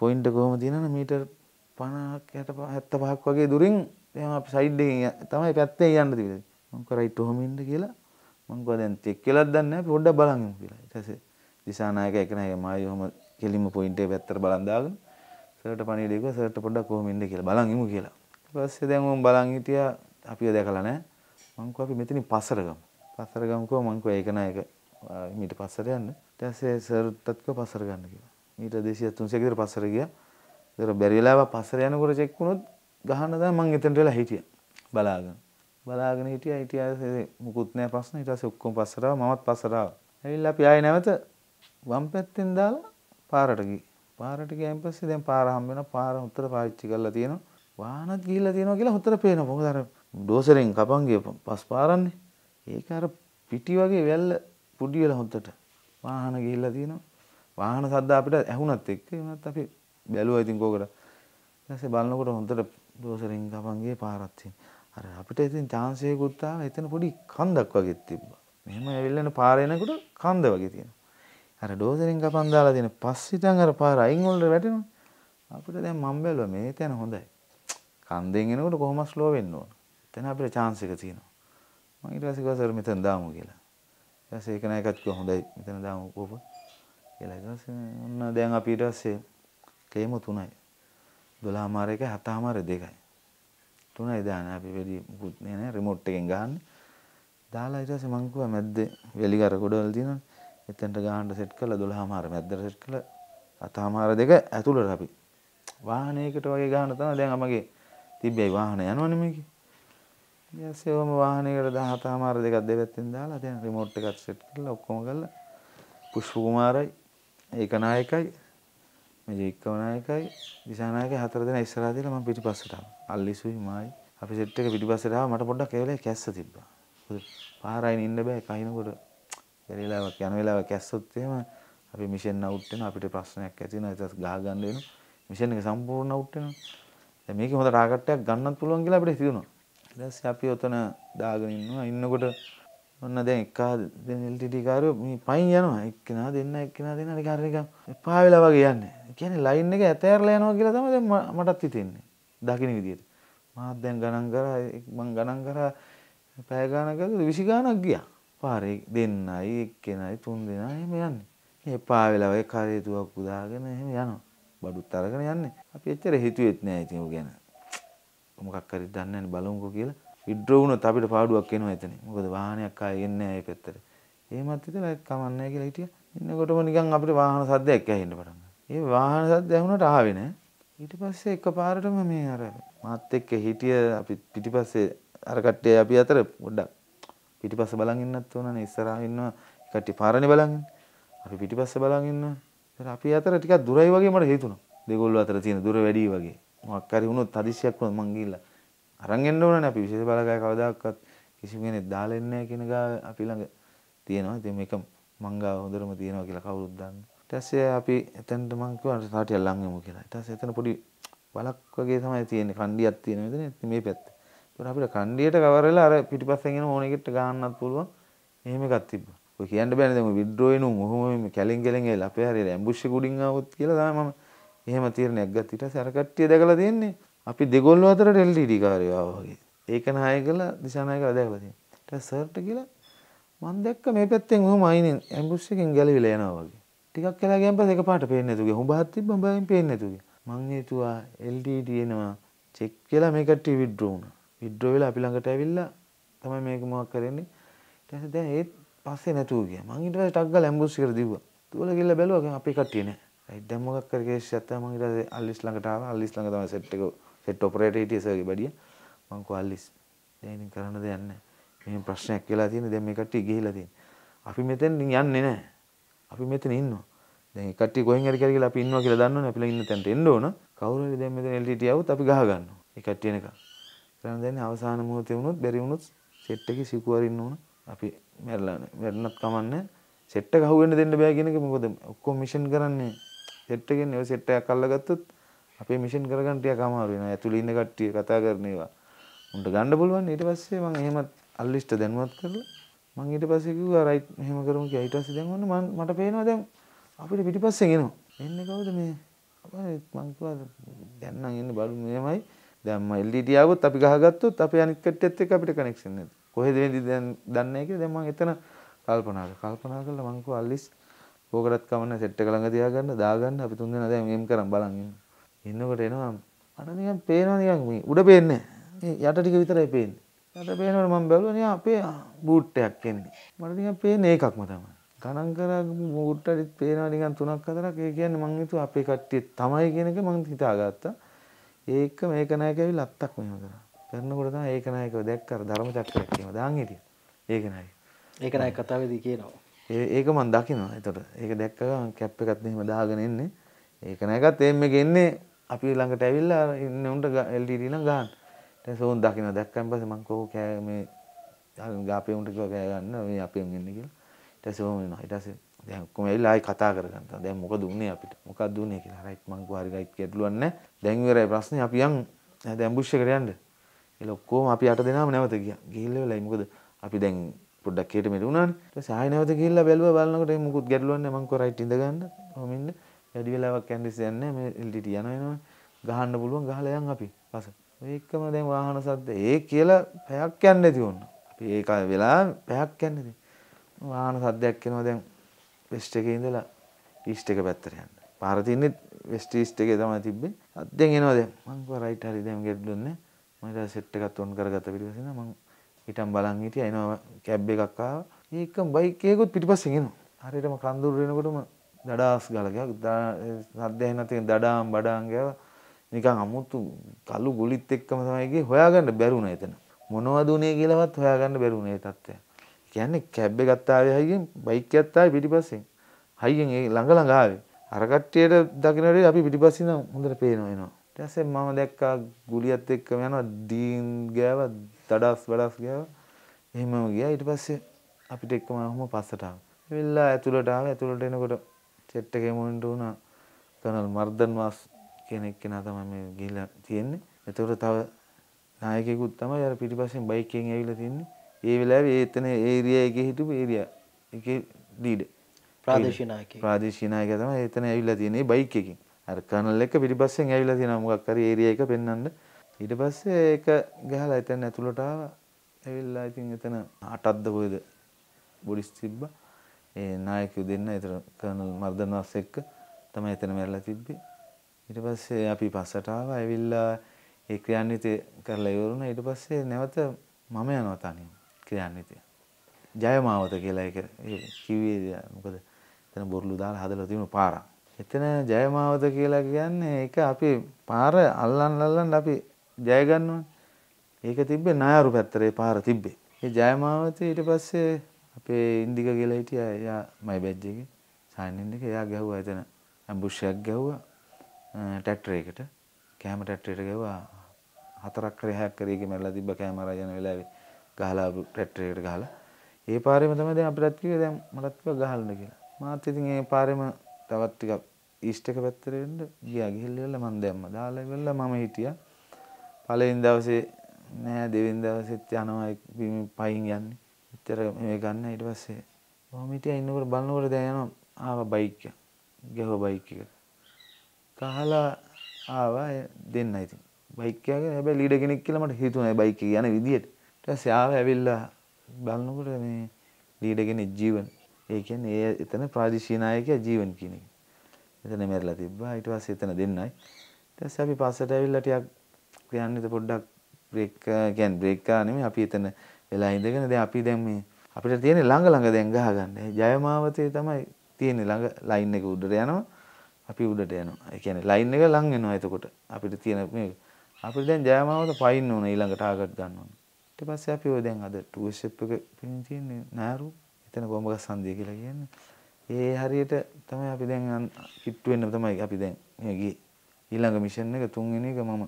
පොයින්ට් කොහොමද දිනන මීටර් 50ක් 75ක් වගේ දුරින් එහම අපි සයිඩ් එකෙන් තමයි පැත්තෙන් යන්න තිබුණේ මං කිව්වා රයිට් ඔහොම ඉන්න කියලා මං කිව්වා දැන් චෙක් කියලාද දන්නේ නැහැ පොඩ්ඩක් බලන් ඉමු කියලා ඊට පස්සේ දිසානායක එක නායක මායි ඔහොම කෙලින්ම පොයින්ට් එක පැත්තට බලන් දාගෙන සර්ට පනිලක සර්ට පොඩක් කොහොමින්ද කියලා බලන් ඉමු කියලා. පස්සේ දැන් මම බලන් හිටියා අපිව දැකලා නැහැ. මං කෝ අපි මෙතනින් පස්සරගමු. පස්සරගමුකෝ මං කෝ ඒක නෑ ඒක මීට පස්සට යන්න. ඊට පස්සේ සර්ටත් කෝ පස්සර ගන්න කිව්වා. මීට 200 300 කට පස්සර ගියා. ඉතින් බැරි වෙලාවක් පස්සර යනකොට චෙක් වුණොත් ගහන්න දැන් මං එතනට වෙලා හිටියා. බලාගෙන. බලාගෙන හිටියා හිටියා මුකුත් නෑ ප්‍රශ්න. ඊට පස්සේ ඔක්කොම පස්සට ආවා මමත් පස්සට ආවා. ඇවිල්ලා අපි ආයේ නැවත වම් පැත්තෙන් දාලා පාරට ගිහින් පාරට ගෑන් පස්සේ දැන් පාර හම්බ වෙනවා පාර උතර පාවිච්චි කරලා තියෙනවා වාහනත් ගිහිල්ලා තියෙනවා කියලා උතර පේනවා මොකද අර ඩෝසරෙන් කපන් ගිය පස් පාරන්නේ ඒක අර පිටි වගේ වැල්ල පුඩි වෙලා හොද්දට වාහන ගිහිල්ලා තියෙනවා වාහන සද්ද අපිට ඇහුණත් එක්ක ඒ වුණත් අපි බැලුවා ඉතින් කෝකට ඊටසේ බලනකොට හොද්දට ඩෝසරෙන් කපන් ගියේ පාරක් තියෙනවා අර අපිට ඉතින් chance එකකුත් ආවා එතන පොඩි කන්දක් වගේ තිබ්බා මෙහෙම ඇවිල්ලා පාර එනකොට කන්ද වගේ තියෙනවා අර ඩෝසරෙන් කපන් දාලා දෙන පස්සිටන් අර පාර අයින් වලට වැටෙනවා අපිට දැන් මම බැලුවා මේ තැන හොඳයි කන්දෙන් එනකොට කොහොම ස්ලෝ වෙන්න ඕන එතන අපිට chance එක තියෙනවා මම ඊට පස්සේ ගියා සර් මෙතන දාමු කියලා ඊට පස්සේ ඒක නෑ එකත් කිව්වා හොඳයි මෙතන දාමු කෝප කියලා ඊට පස්සේ ඔන්න දැන් අපි ඊට පස්සේ කේම තුනයි 12 මාර එක 7 මාර දෙකයි තුනයි දාන අපි වැඩි මුකුත් නෑ රිමෝට් එකෙන් ගහන්නේ දාලා ඊට පස්සේ මං කිව්වා මැද්දේ වෙලිගර ගොඩවල් තියෙනවා එතනට ගහන්න සෙට් කළා 12මාර මැද්දට සෙට් කළා අතමාර දෙක ඇතුළට අපි වාහනයකට වගේ ගහන තමයි දැන් අපගේ තිබ්බේ වාහන යනවනේ මේකේ යසෙවම වාහනයකට 17 මාර දෙකක් දෙපැත්තෙන් දාලා දැන් රිමෝට් එකක් සෙට් කරලා ඔක්කොම කරලා පුෂ්ප කුමාරයි ඒක නායකයි මේ එක්කම නායකයි දිසා නායකයි හතර දෙනා ඉස්සරහා දාලා මම පිටිපස්සට ආවා අල්ලිසුයි මායි අපි සෙට් එක පිටිපස්සට ආවා මට පොඩ්ඩක් ඒ වෙලාවේ කැස්ස තිබ්බා පාරයින් ඉන්න බෑ කහිනකොට වෙලාවක් යන වෙලාවක ඇස්සොත් එහෙම අපි මිෂන් අවුට් වෙනවා අපිට ප්‍රශ්නයක් ඇති වෙනවා ඊට ගහ ගන්න වෙනවා මිෂන් එක සම්පූර්ණ අවුට් වෙනවා දැන් මේකේ හොඳ ටාගට්ටයක් ගන්නත් පුළුවන් කියලා අපිට හිතුණා ඊට පස්සේ අපි ඔතන දාගෙන ඉන්නවා ඉන්නකොට ඔන්න දැන් එකා දැන් LTT කාරයෝ මේ පයින් යනවා එක්කෙනා දෙන්න එක්කෙනා දෙන්න අනික හරිය නිකන් එපා වෙලා වගේ යන්නේ කියන්නේ ලයින් එක ඇතෑරලා යනවා කියලා තමයි දැන් මටත් හිතෙන්නේ දකින්න විදියට මාත් දැන් ගණන් කරා මං ගණන් කරා පැය ගානකද 20 ගානක් ගියා පාරේ දෙන්නයි එක්කෙනයි තුන් දෙනා එහෙම යන්නේ. එපා වෙලා ඔය කරේතුවක් උදාගෙන එහෙම යනවා. බඩුත් අරගෙන යන්නේ. අපි එච්චර හිතුවෙත් නෑ ඉතින් ඔය ගැන. මොකක් හරි දන්නේ නැන්නේ බලමුකෝ කියලා. විඩ්‍රෝ වුණොත් අපිට පාඩුවක් එනවා එතන. මොකද වාහනයක් ආයේ එන්නේ නෑ ඒ පැත්තට. එහෙමත් හිතලා කමන්නේ නැහැ කියලා හිටියා. ඉන්නකොටම නිකන් අපිට වාහන සද්දයක් ඇහෙන්න පටන් ඒ වාහන සද්ද ඇහුණට ආවේ නෑ. ඊට පස්සේ එකපාරටම මේ අර මාත් එක්ක හිටිය අපි පිටිපස්සේ අර කට්ටිය අපි අතර පොඩ්ඩක් පිටිපස්ස බලන් ඉන්නත් ඕනනේ ඉස්සරහා ඉන්නවා කට්ටිය පාරනේ බලන් අපි පිටිපස්ස බලන් ඉන්නවා අපි අතර ටිකක් දුරයි වගේ මට හිතුණා දෙගොල්ලෝ අතර තියෙන දුර වැඩි වගේ මොකක් හරි වුණොත් හදිසියක් වුණොත් මං ගිහිල්ලා අරන් එන්න ඕනනේ අපි විශේෂ බලගාය කවදාකවත් කිසිම කෙනෙක් දාලා එන්නේ නැහැ කියන ගාව අපි ළඟ තියෙනවා ඉතින් මේක මං ගාව හොඳටම තියෙනවා කියලා කවුරුත් දන්නවා ඊට පස්සේ අපි එතනට මං කිව්වා රාටිය ලං යමු කියලා ඊට පස්සේ එතන පොඩි බලක් වගේ තමයි තියෙන්නේ කණ්ඩියක් තියෙන මෙතන මේ පැත්තේ ඒකට අපිට කණ්ඩියට කවර් වෙලා අර පිටිපස්සෙන් එන ඕනෙකට ගහන්නත් පුළුවන්. එහෙම එකක් තිබ්බා. ඔය කියන්න බෑනේ දැන් ඔය විඩ්‍රෝ එනුම් ඔහොම මේ කැලෙන් කැලෙන් ඇවිල්ලා අපේ හරියට ඇම්බුෂ් එක උඩින් ආවොත් කියලා තමයි මම එහෙම තීරණයක් ගත්තා. ඊට පස්සේ අර කට්ටිය දැකලා තියෙන්නේ අපි දෙගොල්ලෝ අතරට එල්ඩීඩී කාර්යය ආවා වගේ. ඒක නාය කළා දිසානාය කළා දැකලා තියෙනවා. ඊට පස්සේ සර්ට කියලා මන් දැක්ක මේ පැත්තෙන් ඔහොම අයිනෙන් ඇම්බුෂ් එකෙන් ගැලවිලා යනවා වගේ. ටිකක් කියලා ගියන් පස්සේ එකපාරට පේන්නේ නැතුගේ. හුඹහත් තිබ්බම බයෙන් පේන්නේ නැතුගේ. මං හිතුවා LDD එනවා චෙක් කියලා මේ කට්ටිය විඩ්‍රෝ වුණා. විඩ්‍රෝ වෙලා අපි ළඟට ඇවිල්ලා තමයි මේක මොකක් කරන්නේ ඊට පස්සේ දැන් ඒත් පස්සේ නැතුව ගියා මං ඊට පස්සේ ටක් ගාලා ඇම්බුස් එකට දීුවා දුවලා ගිහලා බැලුවා අපේ කට්ටිය නෑ රයිට් දැන් මොකක් කර කේස් එකක් තමයි මං ඊට පස්සේ අල්ලිස් ළඟට ආවා අල්ලිස් ළඟ තමයි සෙට් එක සෙට් ඔපරේටර් හිටිය සර්ගේ බඩිය මං කෝ අල්ලිස් දැන් ඉතින් කරන්න දෙයක් නෑ මෙහෙම ප්‍රශ්නයක් කියලා තියෙන දැන් මේ කට්ටිය ගිහිලා තියෙන අපි මෙතෙන් යන්නේ නෑ අපි මෙතන ඉන්නවා දැන් කට්ටිය කොහෙන් හරි කරගෙන අපි ඉන්නවා කියලා දන්නවනේ අපිලා ඉන්න තැනට එන්න ඕන කවුරු හරි දැන් මෙතන එල්ටීටි આવුත් අපි ගහ ගන්නවා ඒ කට්ටිය එනකම් කරන්න දැන අවසාන මොහොතේ වුණොත් බැරි වුණොත් සෙට් එකේ සිකු වරින්න ඕන. අපි මැරලා මැරුණත් කමන්නේ. සෙට් එක අහුවෙන්න දෙන්න බෑ කියන එක මොකද ඔක්කොම මිෂන් කරන්නේ සෙට් එකෙන් ඔය සෙට් එකක් අල්ලගත්තොත් අපේ මිෂන් කරගන්න ටිකක් අමාරු වෙනවා. ඇතුළේ ඉන්න කට්ටිය කතා කරන ඒවා. උන්ට ගන්න පුළුවන්. ඊට පස්සේ මම එහෙමත් අල්ලිස්ට දැනුවත් කරලා මම ඊට පස්සේ කිව්වා රයිට් මෙහෙම කරමු කියලා. ඊට පස්සේ දැන් ඔන්න මම මට පේනවා දැන් අපිට පිටිපස්සෙන් එනවා. එන්නේ කවුද මේ? මම කිව්වා දැන් නම් එන්නේ බලමු මෙහෙමයි. දැම්ම එල්ඩිඩියාවත් අපි ගහගත්තොත් අප අනිත් කට්ටියත් එක්ක අපිට කනෙක්ෂන් නැති. කොහෙද වෙන්නේ දැන් දන්නේ නැහැ කියලා දැන් මම එතන කල්පනා කරා. කල්පනා කරලා මං කිව්වා අල්ලිස් ඕකටත් කමන්න සෙට් එක ළඟ තියාගන්න දාගන්න අපි තුන් දෙනා දැන් ගේම් කරන් බලන් ඉන්න. ඉන්නකොට එනවා අර නිකන් පේනවා නිකන් මේ උඩ පේන්නේ නැහැ. යට ටික විතරයි පේන්නේ. යට පේනකොට මම බැලුවා නිකන් අපේ බූට් එකක් එන්නේ. මට නිකන් පේන්නේ ඒකක්ම තමයි. ගණන් කරා බූට් එකත් පේනවා නිකන් තුනක් හතරක්. ඒ කියන්නේ මං හිතුවා අපේ කට්ටිය තමයි කියන එක මං හිතාගත්තා. ඒක මේක නෑ කියලා අත්තක් මෙහෙම කරා. කරනකොට තමයි ඒක නායකව දැක්ක අර ධර්ම චක්‍රයක් කියනවා. දාන් හිටියා. ඒක නායක. ඒක නායක කතාවේදී කියනවා. ඒ ඒක මම දකිනවා. එතකොට ඒක දැක්ක ගමන් කැප් එකත් මෙහෙම දාගෙන එන්නේ. ඒක නායකත් එම් එක එන්නේ අපි ළඟට ඇවිල්ලා ඉන්නේ උන්ට LTD නම් ගහන්න. ඊට සෝන් දකිනවා. දැක්කන් පස්සේ මං කෝ කෑ මේ ගාපේ උන්ට කිව්වා කෑ ගන්න මේ අපෙන් එන්නේ කියලා. ඊට සෝම වෙනවා. ඊට පස්සේ දැන් ඔක්කොම ඇවිල්ලා ආයි කතා කරගන්න තමයි. දැන් මොකද උනේ අපිට? මොකක්ද උනේ කියලා. රයිට් මං කිව්වා හරි රයිට් ගැටලුවක් නැහැ. දැන් ඉවරයි ප්‍රශ්නේ. අපි යන් දැන් බුෂ් එකට යන්න. කියලා ඔක්කොම අපි අට දෙනාම නැවත ගියා. ගිහිල්ලා වෙලයි මොකද අපි දැන් පොඩ්ඩක් හේට මෙට වුණානේ. ඊට පස්සේ ආයි නැවත ගිහිල්ලා බැලුවා බලනකොට මේ මොකුත් ගැටලුවක් නැහැ. මං කිව්වා රයිට් ඉඳ ගන්න. ඔහොම ඉන්න. වැඩි වෙලාවක් කැන්ඩිස් යන්නේ නැහැ. මේ එල්ටීටි යනවා එනවා. ගහන්න පුළුවන් ගහලා යන් අපි. පස්සේ ඔය එක්කම දැන් වාහන සද්ද ඒ කියලා පැයක් යන්නේ නැති වුණා. අපි ඒක වෙලා පැයක් යන්නේ නැති. වාහන සද්දයක් එනවා දැන් වෙස්ට් එකේ ඉඳලා ඊස්ට් එක පැත්තට යන්න. පාර තින්නේ වෙස්ට් ඊස්ට් එකේ තමයි තිබ්බේ. අද්දෙන් එනවා දැන්. මං කිව්වා රයිට් හරි දැන් ගෙඩ්ලුන්නේ. මම ඊට සෙට් එකත් ඔන් කරගත්ත පිටිපස්සෙන් මං හිටන් බලන් හිටියා එනවා කැබ් එකක් ආවා. ඒකම බයික් එකකුත් පිටිපස්සෙන් එනවා. හරියටම කන්දුර වෙනකොටම දඩාස් ගාලා ගියා. සද්ද ඇහෙන තේ දඩාම් බඩාම් ගාවා. නිකන් අමුතු කළු ගුලිත් එක්කම තමයි ගියේ. හොයාගන්න බැරුණා එතන. මොනවද උනේ කියලාවත් හොයාගන්න බැරුණේ ඒ තත්ත්වය. කියන්නේ කැබ් එකක් ආවේ හයියෙන් බයික් එකක් ආවේ පිටිපස්සෙන්. හයියෙන් ඒ ළඟ ළඟාවේ අරකට්ටියට දකිනට අපි පිටිපස්සින හොඳට පේනොයනවා ටැසේ මම දැක්කා ගුලියත් එක්ක යනවා දීන් ගෑව දඩස් වඩස් ගෑව එහෙමම ගියා ඊට පස්සේ අපිට එක්කම ඔහොම පස්සට ආවා වෙල්ලා ඇතුළට ආවා ඇතුළට එනකොට සෙට් එකේ මොන්ට වුණා කනල් මර්දන් වාස් කෙනෙක් කෙනා තමයි මේ ගිහිලා තියෙන්නේ එතකොට තව නායකයෙකුත් තමයි අර පිටිපස්සෙන් බයිකෙන් ඇවිල්ලා තින්නේ ඒ වෙලාවේ ඒ එතන ඒරියා එකේ හිටපු ඒරියා එකේ ලීඩර් ප්‍රාදේශනායක ප්‍රාදේශනායක තම එතන ඇවිල්ලා තියෙන්නේ බයික් එකකින් අර කනල් එක පිටිපස්සෙන් ඇවිල්ලා තියෙනවා මොකක් හරි ඒරියා එක පෙන්වන්න ඊට පස්සේ ඒක ගහලා එතන ඇතුළට ආවා ඇවිල්ලා ඉතින් එතන අටක්ද කොයිද බොඩිස් තිබ්බා ඒ නායකයෝ දෙන්න එතන කර්නල් මර්ධනවාස් එක්ක තමයි එතන මැරලා තිබ්බේ ඊට පස්සේ අපි පස්සට ආවා ඇවිල්ලා ඒ ක්‍රියාන්විතය කරලා ඉවරුණා ඊට පස්සේ නැවත මම යනවා තනියම ක්‍රියාන්විතය ජයමාවත කියලා ඒක කිව්වේ මොකද එතන බොරළු දාලා හදලා තිබුණු පාරක්. එතන ජයමාවත කියලා කියන්නේ ඒක අපි පාර අල්ලන් අල්ලන් අපි ජය ඒක තිබ්බේ නායරු පැත්තරේ පාර තිබ්බේ. ඒ ජයමාවත ඊට පස්සේ අපේ ඉන්දික කියලා හිටියා එයා මයි බැජ් එකේ සායනින් එක එයා ගැහුවා එතන ඇම්බුෂයක් ගැහුවා ටැක්ටරයකට කෑම ටැක්ටරයට ගැහුවා හතරක් කරේ හැක් කරේ ඒකේ මැරලා තිබ්බ කැමරා යන වෙලාවේ ගහලා ටැක්ටරයකට ගහලා ඒ පාරේම තමයි දැන් අපිටත් කිව්වේ දැන් මටත් කිව්වා ගහන්න කියලා. මාත් ඉතින් ඒ පාරෙම තවත් ටිකක් ඊස්ට් එක පැත්තට වෙන්න ගියා ගිහිල්ලා ඉවරලා මම දැම්මා. දාලා ඉවරලා මම හිටියා. පළවෙනි දවසේ නෑ දෙවෙනි දවසෙත් යනවා පයින් යන්නේ. එච්චර මේ ගන්න ඊට පස්සේ මම හිටියා ඉන්නකොට බලනකොට දැන් යනවා ආවා බයික් එක. ගැහුවා බයික් එක. කහලා ආවා දෙන්න ඉතින්. බයික් එකගෙන හැබැයි ලීඩර් කෙනෙක් කියලා මට හිතුණා බයික් එක යන විදියට. ඊට පස්සේ ආවා ඇවිල්ලා බලනකොට මේ ලීඩර් කෙනෙක් ජීවන ඒ කියන්නේ ඒ එතන ප්‍රාදේශීය නායකයා ජීවන් කියන එක. එතන මැරලා තිබ්බා. ඊට පස්සේ එතන දෙන්නයි. ඊට පස්සේ අපි පස්සට ඇවිල්ලා ටිකක් යන්නේ පොඩ්ඩක් බ්‍රේක් කියන්නේ බ්‍රේක් ගා නෙමෙයි අපි එතන වෙලා ඉඳගෙන දැන් අපි දැන් මේ අපිට තියෙන්නේ ළඟ ළඟ දැන් ගහගන්න. ජයමාවතේ තමයි තියෙන්නේ ළඟ ලයින් එක උඩට යනවා. අපි උඩට යනවා. ඒ කියන්නේ ලයින් එක ලං වෙනවා එතකොට. අපිට තියෙන මේ අපිට දැන් ජයමාවත පයින්න ඕන ඊළඟ ටාගට් ගන්න ඕන. ඊට පස්සේ අපි ඔය දැන් අද ටූර්ෂිප් එක පින් තියෙන්නේ නෑරු එතන ගොඹගස් හන්දිය කියලා කියන්නේ. ඒ හරියට තමයි අපි දැන් කිට්ටු වෙන්න තමයි අපි දැන් මේ ගියේ. ඊළඟ මිෂන් එක තුන්වෙනි එක මම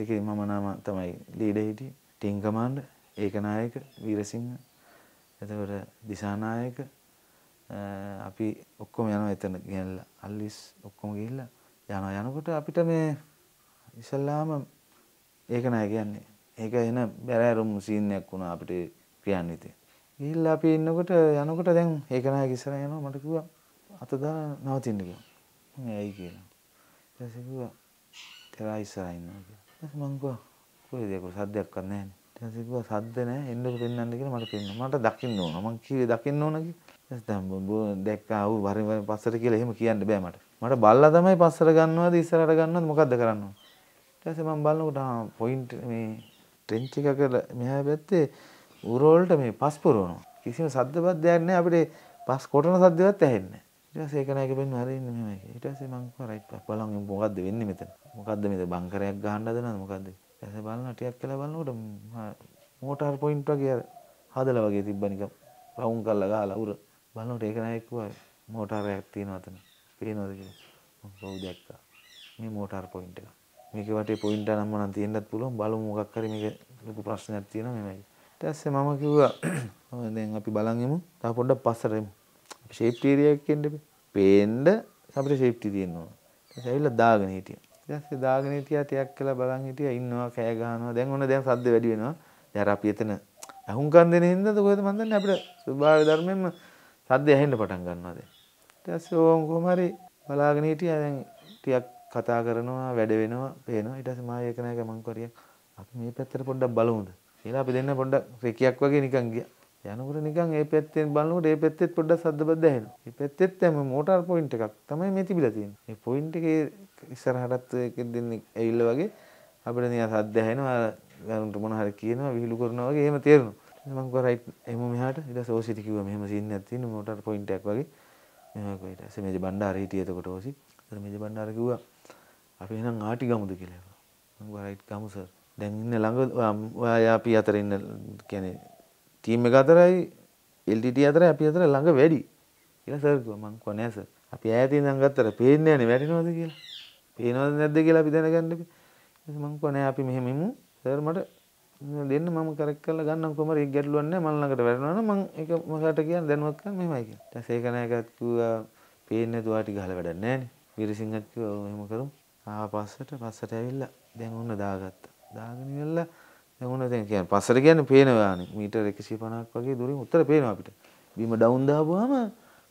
ඒකේ මම නම තමයි ලීඩර් හිටියේ. Team commander, Ekanayake, Weerasinghe. එතකොට දිසානායක අපි ඔක්කොම යනවා එතන ගෙනල්ලා අල්ලිස් ඔක්කොම ගිහිල්ලා යනවා යනකොට අපිට මේ ඉස්සල්ලාම ඒක නෑ කියන්නේ. ඒක එන බැරෑරුම් සීන් එකක් වුණා අපිට ක්‍රියාන්විතේ. ගිහිල්ලා අපි ඉන්නකොට යනකොට දැන් ඒක නෑ ඉස්සර යනවා මට කිව්වා අත දාලා නවතින්න කිව්වා. මම ඇයි කියලා. ඊට පස්සේ කිව්වා කරා ඉස්සරහා ඉන්නවා කියලා. ඊට පස්සේ මම කිව්වා කොහෙද ඒක සද්දයක්වත් නෑනේ. ඊට පස්සේ කිව්වා සද්ද නෑ එන්නක පෙන්වන්න කියලා මට පෙන්න. මට දකින්න ඕන. මං කිව්වේ දකින්න ඕන කියලා. ඊට පස්සේ දැක්කා ඌ වරින් වරින් පස්සට කියලා එහෙම කියන්න බෑ මට. මට බල්ලා තමයි පස්සට ගන්නවද ඉස්සරහට ගන්නවද මොකද්ද කරන්නේ? ඊට පස්සේ මම බලනකොට ආ පොයින්ට් මේ ට්‍රෙන්ච් එකක මෙහා පැත්තේ ඌරෝල්ට මේ පස් පුරුවනවා. කිසිම සද්ද බද්දයක් නැහැ අපිට පස් කොටන සද්දවත් ඇහෙන්නේ නැහැ. ඊට පස්සේ ඒක නෑ කියපෙන්න හරින්නේ මෙහෙම ඒක. ඊට පස්සේ මං කිව්වා රයිට් බක් බලන් මොකද්ද වෙන්නේ මෙතන? මොකද්ද මේ බංකරයක් ගහන්න හදනවද මොකද්ද? ඊට පස්සේ බලනවා ටිකක් කියලා බලනකොට මෝටාර් පොයින්ට් වගේ අර හදලා වගේ තිබ්බ නිකන් රවුම් කරලා ගහලා උර බලනකොට ඒක නෑ කිව්වා මෝටාරයක් තියෙනවා අතන. පේනවද කියලා. ඔව් දැක්කා. මේ මෝටාර් පොයින්ට් එක. මේක වටේ පොයින්ට් අනම්ම නම් තියෙන්නත් පුළුවන්. බලමු මොකක් හරි මේක ලොකු ප්‍රශ්නයක් තියෙනවා මෙමය. ඊටස්සේ මම කිව්වා දැන් අපි බලන් යමු. තව පොඩ්ඩක් පස්සට යමු. අපි ෂේප් ටීරියක් කියන්නේ අපි. පේන්න අපිට ෂේප් ටී තියෙනවා. ඊට ඇවිල්ලා දාගෙන හිටියා. ඊටස්සේ දාගෙන හිටියා ටිකක් කියලා බලන් හිටියා ඉන්නවා කෑ ගහනවා. දැන් ඔන්න දැන් සද්ද වැඩි වෙනවා. දැන් අර අපි එතන ඇහුම්කන් දෙන හින්දාද කොහෙද මන් දන්නේ අපිට ස්වභාව ධර්මයෙන්ම සද්ද ඇහෙන්න පටන් ගන්නවා දැන්. ඊට පස්සේ ඕම් කොහොම හරි බලාගෙන හිටියා දැන් ටිකක් කතා කරනවා වැඩ වෙනවා පේනවා ඊට පස්සේ මායි එක නෑ ගමන් කරියක් අපි මේ පැත්තට පොඩ්ඩක් බලමුද කියලා අපි දෙන්න පොඩ්ඩක් රෙකියක් වගේ නිකන් ගියා. යනකොට නිකන් ඒ පැත්තෙන් බලනකොට ඒ පැත්තෙත් පොඩ්ඩක් සද්ද බද්ද ඇහෙනවා. ඒ පැත්තෙත් තම මෝටර් පොයින්ට් එකක් තමයි මේ තිබිලා තියෙන්නේ. මේ පොයින්ට් එකේ ඉස්සරහටත් එක දෙන්නේ ඇවිල්ලා වගේ අපිට නිකන් සද්ද ඇහෙනවා. ගනුන්ට මොන හරි කියනවා විහිළු කරනවා වගේ එහෙම තේරෙනවා. මම කිව්වා රයිට් එහෙම මෙහාට ඊට පස්සේ ඕසිට කිව්වා මෙහෙම සීන් එකක් තියෙන මෝටර් පොයින්ට් එකක් වගේ. මෙහෙම කිව්වා ඊට පස්සේ මේජ බණ්ඩාර හිටියේ එතකොට ඕසි. ඊට මේජ බණ්ඩාර කිව්වා අපි එහෙනම් ආටි ගමුද කියලා. මම කිව්වා රයිට් ගමු සර්. දැන් ඉන්න ළඟ ඔයා අපි අතර ඉන්න කියන්නේ ටීම් එක අතරයි LTT අතර අපි අතර ළඟ වැඩි කියලා සර් කිව්වා මං කිව්වා නෑ සර් අපි ඈත ඉඳන් ගත්තට පේන්නේ නැනේ වැටෙනවද කියලා පේනවද නැද්ද කියලා අපි දැනගන්න අපි මං කිව්වා නෑ අපි මෙහෙම ඉමු සර් මට දෙන්න මම කරෙක් කරලා ගන්නම් කොහමද ඒක ගැටලුවක් නෑ මල් ළඟට වැටෙනවා නම් මං ඒක මකට කියන්න දැනුවත් කරන්න මෙහෙමයි කියලා ඊට පස්සේ ඒක නෑකත් කිව්වා පේන්නේ නැතුව ආටි ගහලා වැඩක් නෑනේ වීරසිංහත් කිව්වා ඔව් එහෙම කරමු ආවා පස්සට පස්සට ඇවිල්ලා දැන් ඔන්න දාගත්තා දාගෙන ඉවරලා දැන් මොන දැන් කියන්නේ පස්සට කියන්නේ පේනවානේ මීටර් 150ක් වගේ දුරින් උත්තර පේනවා අපිට. බීම ඩවුන් දාපුවාම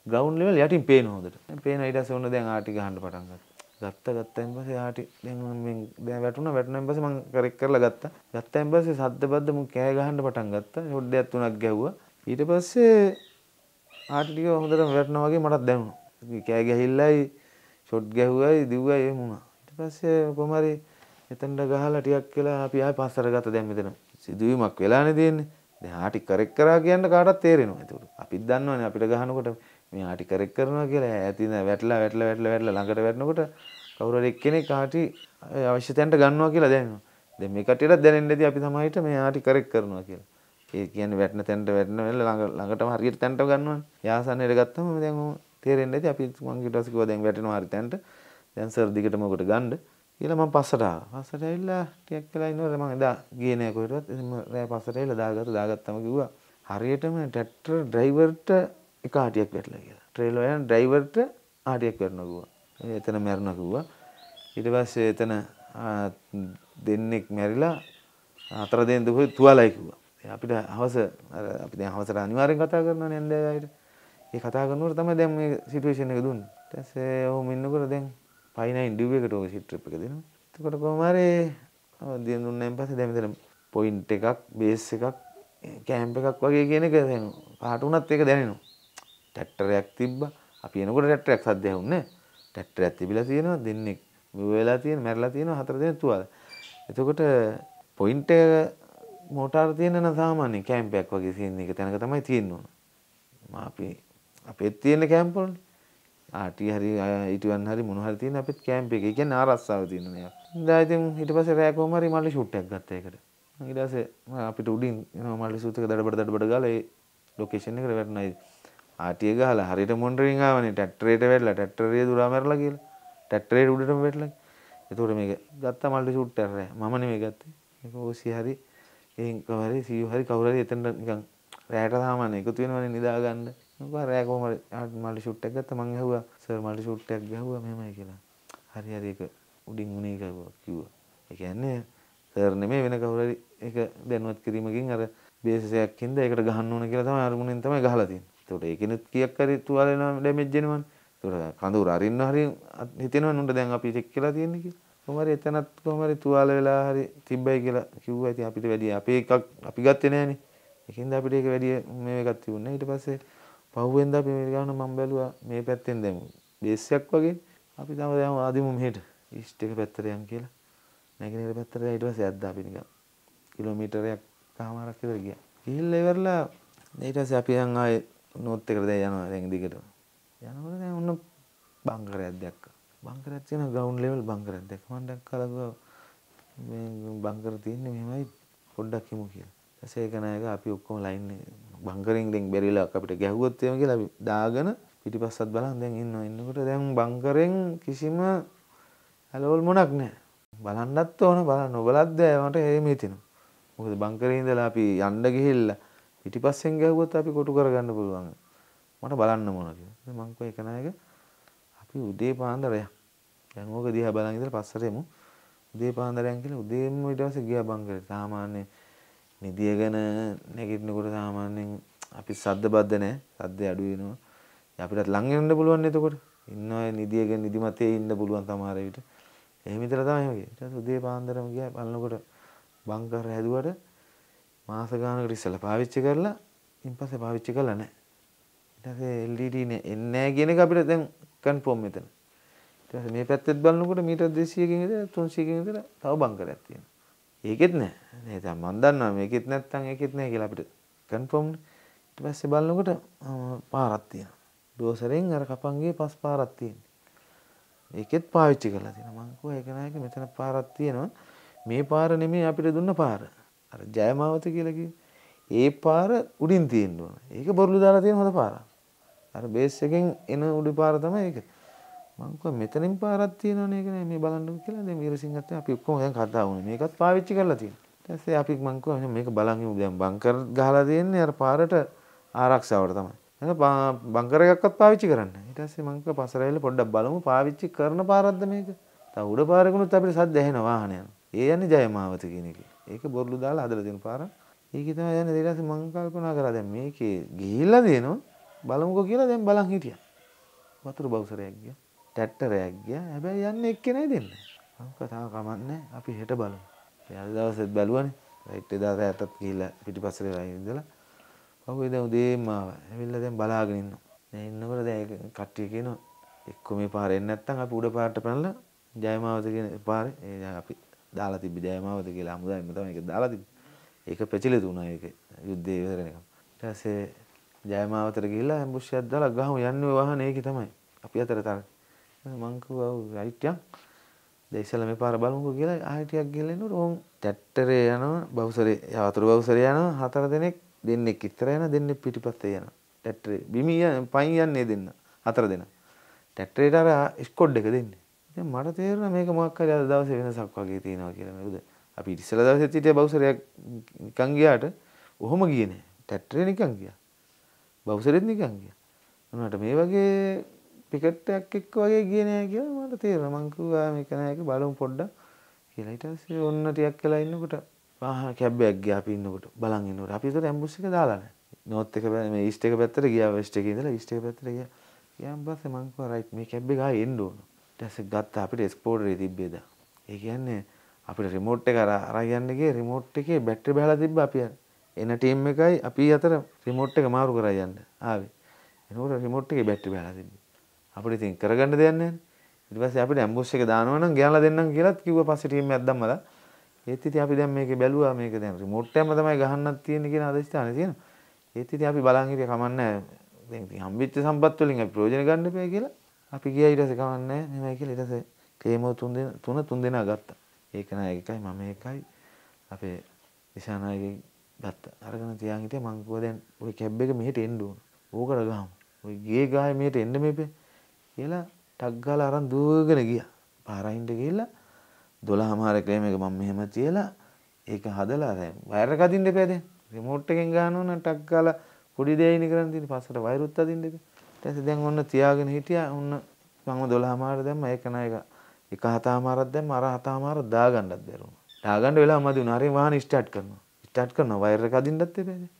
ග්‍රවුන්ඩ් ලෙවල් යටින් පේන හොඳට. දැන් පේන ඊට පස්සේ ඔන්න දැන් ආටි ගහන්න පටන් ගත්තා. ගත්ත ගත්තයින් පස්සේ ආටි දැන් මම දැන් වැටුණා වැටුණාන් පස්සේ මම කරෙක් කරලා ගත්තා. ගත්තයින් පස්සේ සද්ද බද්ද මම කෑ ගහන්න පටන් ගත්තා. හොඩ්ඩයක් තුනක් ගැහුවා. ඊට පස්සේ ආටි ටික හොඳටම වැටෙනා වගේ මටත් දැනුණා. කෑ ගැහිල්ලයි ෂොට් ගැහුවයි දිව්වයි එහෙම වුණා. ඊට පස්සේ කොහම හරි එතනට ගහලා ටිකක් කියලා අපි ආයෙ පස්සට ගත්ත දැන් මෙතන සිදුවීමක් වෙලානේ තියෙන්නේ. දැන් ආටි කරෙක් කරා කියන්න කාටවත් තේරෙනවා. ඒකට අපිත් දන්නවනේ අපිට ගහනකොට මේ ආටි කරෙක් කරනවා කියලා ඇතින වැටලා වැටලා වැටලා වැටලා ළඟට වැටෙනකොට කවුරු හරි එක්කෙනෙක් ආටි අවශ්‍ය තැනට ගන්නවා කියලා දැනෙනවා. දැන් මේ කටියට දැනෙන්නේ නැති අපි තමයි මේ ආටි කරෙක් කරනවා කියලා. ඒ කියන්නේ වැටෙන තැනට වැටෙන වෙලාව ළඟ ළඟටම හරියට තැනට ගන්නවනේ. යාසන්නයට ගත්තම දැන් තේරෙන්නේ නැති අපි මං ඊට පස්සේ කිව්වා දැන් වැටෙනවා හරි තැනට. දැන් සර් දිගටම ඔකට ගන්නේ කියලා මම පස්සට ආවා. පස්සට ඇවිල්ලා ටිකක් වෙලා ඉන්නකොට මම එදා ගියේ නෑ කොහෙටවත්. එතන රෑ පස්සට ඇවිල්ලා දාගත්ත දාගත්තම කිව්වා හරියටම ට්‍රැක්ටර් ඩ්‍රයිවර්ට එක ආටියක් වැටලා කියලා. ට්‍රේලර් යන ඩ්‍රයිවර්ට ආටියක් වැටෙනවා කිව්වා. එතන මැරුණා කිව්වා. ඊට පස්සේ එතන දෙන්නෙක් මැරිලා හතර දෙනෙක් දුක තුවාලයි කිව්වා. අපිට හවස අර අපි දැන් හවසට අනිවාර්යෙන් කතා කරනවා නේ ඇන්දෑවයිට. ඒ කතා කරනකොට තමයි දැන් මේ සිටුේෂන් එක දුන්නේ. ඊට පස්සේ ඔහොම ඉන්නකොට දැන් පයිනයින් ඩිව් එකට ඔය සිට් ට්‍රිප් එක දෙනවා. එතකොට කොහොම හරි දින දුන්නාන් පස්සේ දැන් මෙතන පොයින්ට් එකක් බේස් එකක් කැම්ප් එකක් වගේ කියන එක දැන් පහට වුණත් ඒක දැනෙනවා. ට්‍රැක්ටරයක් තිබ්බා. අපි එනකොට ට්‍රැක්ටරයක් සද්ද ඇහුන්නේ නැහැ. ට්‍රැක්ටරයක් තිබිලා තියෙනවා දෙන්නේ මිව වෙලා තියෙන, මැරලා තියෙනවා හතර දෙනෙක් තුවාල. එතකොට පොයින්ට් එක මෝටාර තියෙන නම් සාමාන්‍ය කැම්ප් එකක් වගේ තියෙන එක තැනක තමයි තියෙන්න ඕන. අපි අපේ තියෙන කැම්ප් වලනේ ආටිය හරි ඊටුවන් හරි මොන හරි තියෙන අපිත් කැම්ප් එකේ. ඒ කියන්නේ ආරස්සාව තියෙන නේද. ඉතින් ඉතින් ඊට පස්සේ රෑ කොහම හරි මල්ලි ෂූට් එකක් ගත්තා ඒකට. ඊට පස්සේ අපිට උඩින් එනවා මල්ලි සූත් එක දඩබඩ දඩබඩ ගාලා ඒ ලොකේෂන් එකට වැටුණා. ආටිය ගහලා හරියට මොන්ටරින් ආවනේ ටැක්ටරේට වැටලා ටැක්ටරේ දුරා මැරලා කියලා. ටැක්ටරේ උඩටම වැටලා. ඒතකොට මේක ගත්තා මල්ලි ෂූට් එකක් රෑ. මම නෙමෙයි ගත්තේ. මේක ඕසි හරි එහෙන් කවරි සීයු හරි කවුරු හරි එතන නිකන් රෑට සාමාන්‍ය එකතු වෙනවනේ නිදාගන්න. රෑ කොහමද මල්ලි ෂූට් එකක් ගත්තා මං ඇහුවා සර් මල්ලි ෂූට් එකක් ගැහුවා මෙහෙමයි කියලා. හරි හරි ඒක උඩින් උනේ කියලා කිව්වා. ඒ කියන්නේ සර් නෙමෙයි වෙන කවුරු හරි ඒක දැනුවත් කිරීමකින් අර බේසස් එකක් හින්දා ඒකට ගහන්න ඕන කියලා තමයි අරමුණෙන් තමයි ගහලා තියෙන්නේ. ඒකට ඒකිනුත් කීයක් හරි තුවාල වෙනවා ඩැමේජ් වෙනවනේ. ඒකට කඳුර අරින්න හරි හිතෙනවා නුඹ දැන් අපි චෙක් කරලා තියෙන්නේ කියලා. කොහමරි එතනත් කොහමරි තුවාල වෙලා හරි තිබ්බයි කියලා කිව්වා. ඉතින් අපිට වැඩි අපේ එකක් අපි ගත්තේ නෑනේ. ඒකින්ද අපිට ඒක වැඩි මේ එකක් තිබුණා. ඊට පස්සේ පහුවෙන්ද අපි මේ ගාන මම බැලුවා මේ පැත්තෙන් දැන් බේස් එකක් වගේ අපි තම දැන් ආදිමු මෙහෙට ඊස්ට් එක පැත්තට යන් කියලා නැගෙනහිර පැත්තට ඊට පස්සේ ඇද්දා අපි නිකන් කිලෝමීටරයක් කමාරක් විතර ගියා ගිහිල්ලා ඉවරලා ඊට පස්සේ අපි දැන් ආයේ නෝත් එකට දැන් යනවා දැන් දිගටම යනකොට දැන් ඔන්න බංකරයක් දැක්කා බංකරයක් තියෙන ග්‍රවුන්ඩ් ලෙවල් බංකරයක් දැක්ක මම දැක්කා ලගෝ මේ බංකර තියෙන්නේ මෙහෙමයි පොඩ්ඩක් හිමු කියලා ඊට පස්සේ ඒක නෑක අපි ඔක්කොම ලයින් බංකරෙන් දෙෙන් බැරිලක් අපිට ගැහුවත්තයම කියලා දාගන පිටිපස්සත් බලන් දැන් ඉන්න ඉන්නකට දැන් බංකරෙන් කිසිම ඇලවල් මොනක් නෑ බලන්නත් ඕන බල නොබලද්දෑමට හේමේතින මොකද බංකරහින්දලා අපි යන්න ගිහිල්ල පිටිපස්සෙන් ගැහුවත් අපි කොටු කරගන්න පුළුවන් මට බලන්න මොනක මංකව එකනයක අපි උදේ පාන්දරය දැන්ෝක දිහ බලන්ගදර පස්සරෙමු උදේ පාන්දරයන් කියල උදේම ඉටවස ගිය බංකර සාමාන්‍යය නිදිය ගැන නැගිටිනකොට සාමාන්‍යයෙන් අපි සද්ද බද්ද නැහැ. සද්ද අඩු වෙනවා. අපිටත් ලං වෙන්න පුළුවන් එතකොට. ඉන්නවා නිදිය ගැන නිදිමතේ ඉන්න පුළුවන් සමහර විට. එහෙම ඉඳලා තමයි එහෙම ගියේ. ඊට පස්සේ උදේ පාන්දරම ගියා බලනකොට බංකර් හැදුවට මාස ගානකට ඉස්සලා පාවිච්චි කරලා ඉන්පස්සේ පාවිච්චි කළා නැහැ. ඊට පස්සේ LED නේ එන්නේ නැහැ කියන එක අපිට දැන් කන්ෆර්ම් මෙතන. ඊට පස්සේ මේ පැත්තෙත් බලනකොට මීටර් 200කින් ඉඳලා 300කින් ඉඳලා තව බංකරයක් තියෙනවා. ඒකෙත් නෑ නේද මන් දන්නවා මේකෙත් නැත්තම් ඒකෙත් නෑ කියලා අපිට කන්ෆර්ම් ඊට පස්සේ බලනකොට පාරක් තියෙනවා ඩෝසරෙන් අර කපන්ගේ පස් පාරක් තියෙනවා ඒකෙත් පාවිච්චි කරලා තියෙනවා මං කිව්වා ඒක නෑ මෙතන පාරක් තියෙනවා මේ පාර නෙමෙයි අපිට දුන්න පාර අර ජයමාවත කියලා කිව්වේ ඒ පාර උඩින් තියෙන්න ඕන ඒක බොරළු දාලා තියෙන හොඳ පාරක් අර බේස් එකෙන් එන උඩි පාර තමයි ඒක මං කිව්වා මෙතනින් පාරක් තියෙනවනේ ඒක නේ මේ බලන්න කියලා. දැන් වීරසිංහත් අපි ඔක්කොම දැන් කතා වුණේ. මේකත් පාවිච්චි කරලා තියෙනවා. ඊට පස්සේ අපි මං කිව්වා මේක බලන් ඉමු දැන් බංකර් ගහලා තියෙන්නේ අර පාරට ආරක්ෂාවට තමයි. එහෙනම් බංකර් එකක්වත් පාවිච්චි කරන්න. ඊට පස්සේ මං කිව්වා පසරයිල පොඩ්ඩක් බලමු පාවිච්චි කරන පාරක්ද මේක. තව උඩ පාරකුණුත් අපිට සද්ද ඇහෙන වාහනයක්. ඒ යන්නේ ජයමාවත කියන එක. ඒක බොරළු දාලා හදලා තියෙන පාරක්. ඒක තමයි යන්නේ ඊට පස්සේ මං කල්පනා කරා දැන් මේකේ ගිහිල්ලා දෙනවා බලමුකෝ කියලා දැන් බලන් හිටියා. වතුර බවුසරයක් ගියා. චැට්ටරයක් ගියා හැබැයි යන්න එක්කෙනයි දෙන්න මම කතාව කමන්නේ අපි හෙට බලමු එයාලා දවසෙත් බැලුවනේ රයිට් එදා රැතත් ගිහිල්ලා පිටිපස්සට වෙලා ඉඳලා පහුවේ දැන් උදේම ඇවිල්ලා දැන් බලාගෙන ඉන්නවා දැන් ඉන්නකොට දැන් කට්ටිය කියනවා එක්ක මේ පාර එන්නේ නැත්තම් අපි උඩ පාරට පැනලා ජයමාවත කියන පාරේ ඒ අපි දාලා තිබ්බ ජයමාවත කියලා හමුදාවෙම තමයි ඒක දාලා තිබ්බේ ඒක පැචිලි තුනා ඒක යුද්ධය ඉවරනකම් ඊට පස්සේ ජයමාවතට ගිහිල්ලා ඇම්බුෂ්යක් දාලා ගහමු යන්නේ වාහනේ ඒකේ තමයි අපි අතර තර මං කිව්වා "ඔව් රයිට් යන් දැන් ඉස්සෙල්ලා මේ පාර බලමුකෝ" කියලා ආයෙටියක් ගිහලා එනකොට ඕම් ටැට්ටරේ යනවා බවුසරේ යවතුරු බවුසරේ යනවා හතර දෙනෙක් දෙන්නෙක් ඉස්සර යනවා දෙන්නෙක් පිටිපස්සේ යනවා ටැට්ටරේ බිමිය පයින් යන්නේ දෙන්න හතර දෙනා ටැට්ටරේට අර ස්කොඩ් එක දෙන්නේ ඉතින් මට තේරුණා මේක මොකක් හරි අද දවසේ වෙනසක් වගේ තියෙනවා කියලා නේද අපි ඉස්සෙල්ලා දවසේ හිටිය බවුසරයක් නිකන් ගියාට ඔහොම ගියේ නෑ ටැට්ටරේ නිකන් ගියා බවුසරෙත් නිකන් ගියා උනාට මේ වගේ ටිකට්ටයක් එක්ක වගේ ගියේ නෑ කියලා මට තේරෙනවා. මං කිව්වා මේක නෑ ඒක බලමු පොඩ්ඩක් කියලා. ඊට පස්සේ ඔන්න ටිකක් වෙලා ඉන්නකොට වාහන කැබ්බයක් ගියා අපි ඉන්නකොට බලන් ඉන්නකොට. අපි ඒතර ඇම්බුස් එක දාලා නෑ. නෝත් එක මේ ඊස්ට් එක පැත්තට ගියා වෙස්ට් එකේ ඉඳලා ඊස්ට් එක පැත්තට ගියා. ගියාන් පස්සේ මං කිව්වා රයිට් මේ කැබ් එක ආයෙ එන්න ඕන. ඊට පස්සේ ගත්තා අපිට එක්ස්පෝර්ටරේ තිබ්බේ දා. ඒ කියන්නේ අපිට රිමෝට් එක අරයන්නගේ රිමෝට් එකේ බැට්‍රි බහලා තිබ්බ අපි එන ටීම් එකයි අපි අතර රිමෝට් එක මාරු කරා යන්න ආවේ එනකොට රිමෝට් එකේ බැට්‍රි බහලා තිබ්බ අපිට ඉතින් කරගන්න දෙයක් නැහැ. ඊට පස්සේ අපිට ඇම්බුෂ් එක දානවා නම් ගෙනලා දෙන්නම් කියලාත් කිව්වා පස්සේ ටීම් එකක් දැම්මලා. ඒත් ඉතින් අපි දැන් මේකේ බැලුවා මේක දැන් රිමෝට් එකම තමයි ගහන්නත් තියෙන්නේ කියන අදස්ථානේ තියෙනවා. ඒත් ඉතින් අපි බලන් හිටිය කමන්නේ දැන් ඉතින් හම්බෙච්ච සම්පත් වලින් අපි ප්‍රයෝජන ගන්න එපා කියලා අපි ගියා ඊට පස්සේ කමන්නේ නෙමෙයි කියලා ඊට පස්සේ ක්ලේමෝ තුන් දෙන තුන තුන් දෙනා ගත්තා. ඒක නෑ එකයි මම එකයි අපේ දිසානායකගේ ගත්තා. අරගෙන තියාගෙන හිටියා මං කිව්වා දැන් ওই කැබ් එක මෙහෙට එන්න ඕන. ඕකට ගහමු. ওই ගේ ගාය මෙහෙට එන්න මේපේ. කියලා ටක්ගාල අරන් දුවගෙන ගිය පාරයින්ට කියලා දොලා හමාරකලේම එක මං මෙහෙම තියලා ඒක හදලා රෑ වයරකදින්ට පැදෙන් රිමෝට් එකෙන් ගානවන ටක් ගාලා පොඩි දෙයිනි කරන් තියෙන පස්සට වයරුත් අදින්න එක ඊට පස්සේ දැන් ඔන්න තියාගෙන හිටියා ඔන්න මම 12 මාර දැම්ම ඒක නෑ එක එක හත මාරක් දැම්ම අර හත මාර දාගන්නත් බැරුණා දාගන්න වෙලාව මදි වුණා හරිය වාහන ස්ටාර්ට් කරනවා ස්ටාර්ට කරනවා වයර් එක අදින්නත් එපා නේ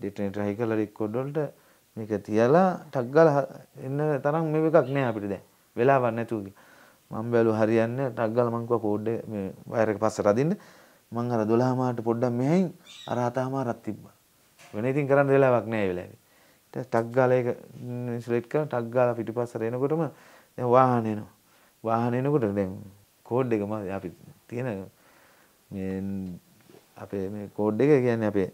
ඩිටනේටර් හයි කරලා රෙකෝඩ් වලට මේක තියලා ටක් ගාලා එන්න තරම් මේ එකක් නෑ අපිට දැන්. වෙලාවක් නැතුව කියලා. මම බැලුව හරියන්නේ ටක් ගාලා මං කිව්වා කෝඩ් එක මේ වයර් එක පස්සට අදින්න. මං අර 12 මාට පොඩ්ඩක් මෙහෙන් අර හතමාරක් තිබ්බා. වෙන ඉතින් කරන්න වෙලාවක් නෑ ඒ වෙලාවේ. ඊට ටක් ගාලා ඒක සිලෙක්ට් කරලා ටක් ගාලා පිටිපස්සට එනකොටම දැන් වාහන එනවා. වාහන එනකොට දැන් කෝඩ් එක මම අපි තියෙන මේ අපේ මේ කෝඩ් එක කියන්නේ අපේ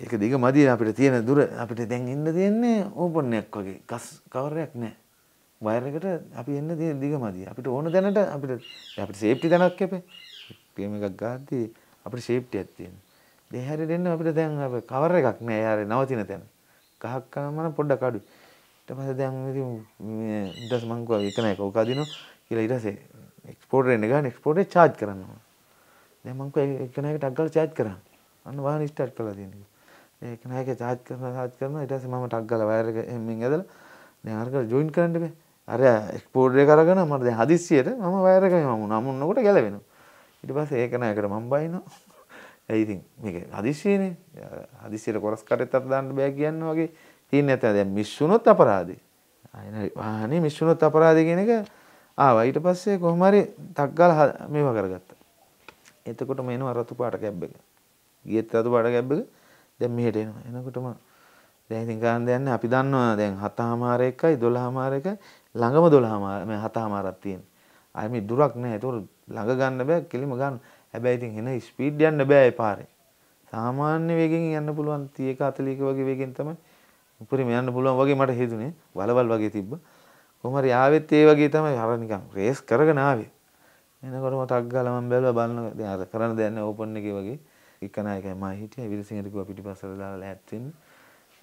ඒක දිග මදී අපිට තියෙන දුර අපිට දැන් ඉන්න තියෙන්නේ ඕපන්නයක් වගේ කස් කවරයක් නෑ වයරකට අපි එන්න තියෙන දිග මදී අපිට ඕන දැනට අපිට අපිට සේෆ්ටි දැනක් කැපේ ගේම් එකක් ගහද්දී අපිට සේෆ්ටියක් තියෙන ඒ හැරෙට එන්න අපිට දැන් කවර එකක් නෑ යාර නවතින තැන ගහක් කන මන පොඩ්ඩක් අඩුයි ඊට පස්සේ දැන් ඉතින් මේ ඊටස් මං කෝ එක නෑ කෝකා දිනෝ කියලා ඊට පස්සේ එක්ස්පෝර්ට් එක ගන්න එක්ස්පෝර්ට් එක චාර්ජ් කරනවා දැන් මං කෝ එක නෑකට අක්ගල චාර්ජ් කරා අන්න වාහන ස්ටාර්ට් කරලා තියෙනවා ඒක නෑක චාච් කරන චාච් කරන ඊට පස්සේ මම ටක් ගාලා වයර් එක එම්මින් ඇදලා දැන් අරක ජොයින් කරන්න බෑ අර එක්ස්පෝර්ට් එක අරගෙන මට දැන් හදිස්සියට මම වයර් එක මම නමුන්නකොට ගැලවෙනවා ඊට පස්සේ ඒක නෑකට මම බයිනවා ඇයි ඉතින් මේක හදිස්සියනේ හදිස්සියට කොරස් කරෙත් අත දාන්න බෑ කියන්න වගේ තියෙන නැත්නම් දැන් මිස් වුණොත් අපරාධේ අනේ වාහනේ මිස් වුණොත් අපරාධේ කියන එක ආවා ඊට පස්සේ කොහොම හරි ටක් ගාලා මේවා කරගත්තා එතකොට මේනවා රතු පාට කැබ් එක ගියත් රතු පාට කැබ් එක දැන් මෙහෙට එනවා. එනකොටම දැන් ඉතින් ගන්න දෙන්නේ අපි දන්නවා දැන් හතමාර එකයි 12මාර එකයි ළඟම 12මාර මේ හතමාරක් තියෙන. අය මේ දුරක් නැහැ. ඒක ළඟ ගන්න බෑ කෙලිම ගන්න. හැබැයි ඉතින් එන ස්පීඩ් යන්න බෑ ඒ පාරේ. සාමාන්‍ය වේගෙන් යන්න පුළුවන් 30 40 වගේ වේගෙන් තමයි උපරිම යන්න පුළුවන් වගේ මට හිතුනේ. වලවල් වගේ තිබ්බා. කොහොම හරි ආවෙත් ඒ වගේ තමයි අර නිකන් රේස් කරගෙන ආවේ. එනකොටම ටක් ගාලා මම බැලුවා බලන දැන් අර කරන දෙයක් නැහැ ඕපන් එකේ වගේ. එකන එකයි මම හිටියා විරසිංහට ගියා පිටිපස්සට දාලා ලෑත් වෙන්න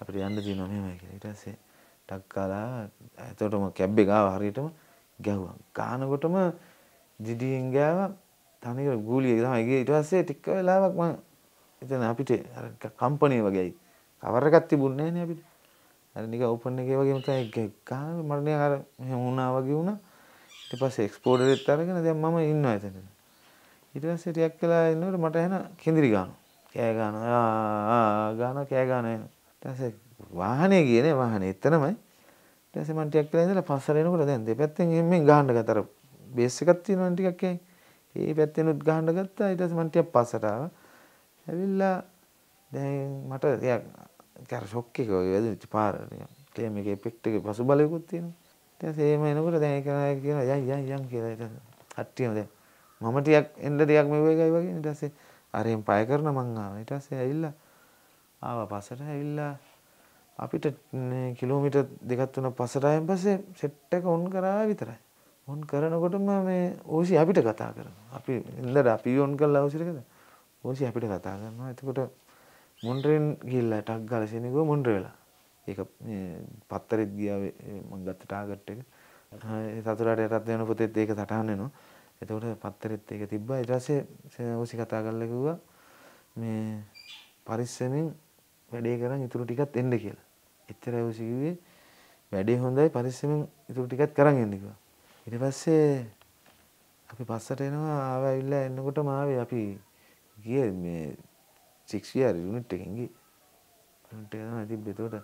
අපිට යන්න තියෙනවා මෙහෙමයි කියලා ඊට පස්සේ ටක් කාලා එතකොටම කැබ් එක ආවා හරියටම ගැහුවා ගානකොටම දිඩියෙන් ගෑවා තනිකර ගූලිය තමයි ගියේ ඊට පස්සේ ටික වෙලාවක් මම එතන අපිට අර කම්පැනි වගේයි කවර එකක් තිබුණේ නැහැ නේ අපිට අර නිකන් ඕපන් එකේ වගේම තමයි ගාන මරණය අර මෙහෙම වුණා වගේ වුණා ඊට පස්සේ එක්ස්පෝඩරෙත් අරගෙන දැන් මම ඉන්නවා එතන ඊට පස්සේ ටිකක් වෙලා ඉන්නකොට මට එන කෙඳිරි ගන්නවා කෑ ගන්නවා ආ ගන්නවා කෑ ගන්නවා ඊට පස්සේ වාහනේ ගියනේ වාහනේ එතනමයි ඊට පස්සේ මම ටිකක් වෙලා ඉඳලා පස්සට එනකොට දැන් දෙපැත්තෙන් එම්මෙන් ගහන්න ගත්තර බේස් එකක් තියෙනවනේ ටිකක් ඇයි ඒ පැත්තෙනුත් ගහන්න ගත්තා ඊට පස්සේ මම ටිකක් පස්සට ආවා ඇවිල්ලා දැන් මට ටිකක් අර ෂොක් එකක වගේ වැදුනිච්ච පාරට ක්ලේම් එකේ ඉෆෙක්ට් එකේ පසුබලයකුත් තියෙනවා. ඊට පස්සේ එහෙම එනකොට දැන් ඒක නෑ කියනවා යන් යන් යන් කියලා ඊට කට්ටියම දැන් මම ටිකක් එන්න ටිකක් මෙව්වේ ගයි වගේ ඊට පස්සේ අරෙන් පය කරන මං ආවා ඊට පස්සේ ඇවිල්ලා ආවා පස්සට ඇවිල්ලා අපිට කිලෝමීටර් දෙකක් තුනක් පස්සට ආයෙන් පස්සේ සෙට් එක ඔන් කරා විතරයි ඔන් කරනකොටම මේ ඕසි අපිට කතා කරනවා අපි එල්ලට අපි ඔන් කරලා ඕසිරකද ඕසි අපිට කතා කරනවා එතකොට මොන්ටරෙන් ගිහිල්ලා ටක් ගාලා සෙනගුව මොන්ටර වෙලා ඒක පත්තරෙත් ගියා මං ගත්ත ටාගට් එක සතුරාට යටත් වෙන පොතෙත් ඒක සටහන් වෙනවා එතකොට පත්තරෙත් ඒක තිබ්බා. ඊට පස්සේ ඕසි කතා කරලා කිව්වා මේ පරිස්සමෙන් වැඩේ කරන් ඉතුරු ටිකත් එන්න කියලා. එච්චර ඕසි කිව්වේ වැඩේ හොඳයි පරිස්සමෙන් ඉතුරු ටිකත් කරන් එන්න කිව්වා. ඊට පස්සේ අපි පස්සට එනවා ආව ඇවිල්ලා එන්නකොට මාවේ අපි ගියේ මේ 6 යුනිට් එකෙන් ගියේ. යුනිට් එක තමයි තිබ්බේ. එතකොට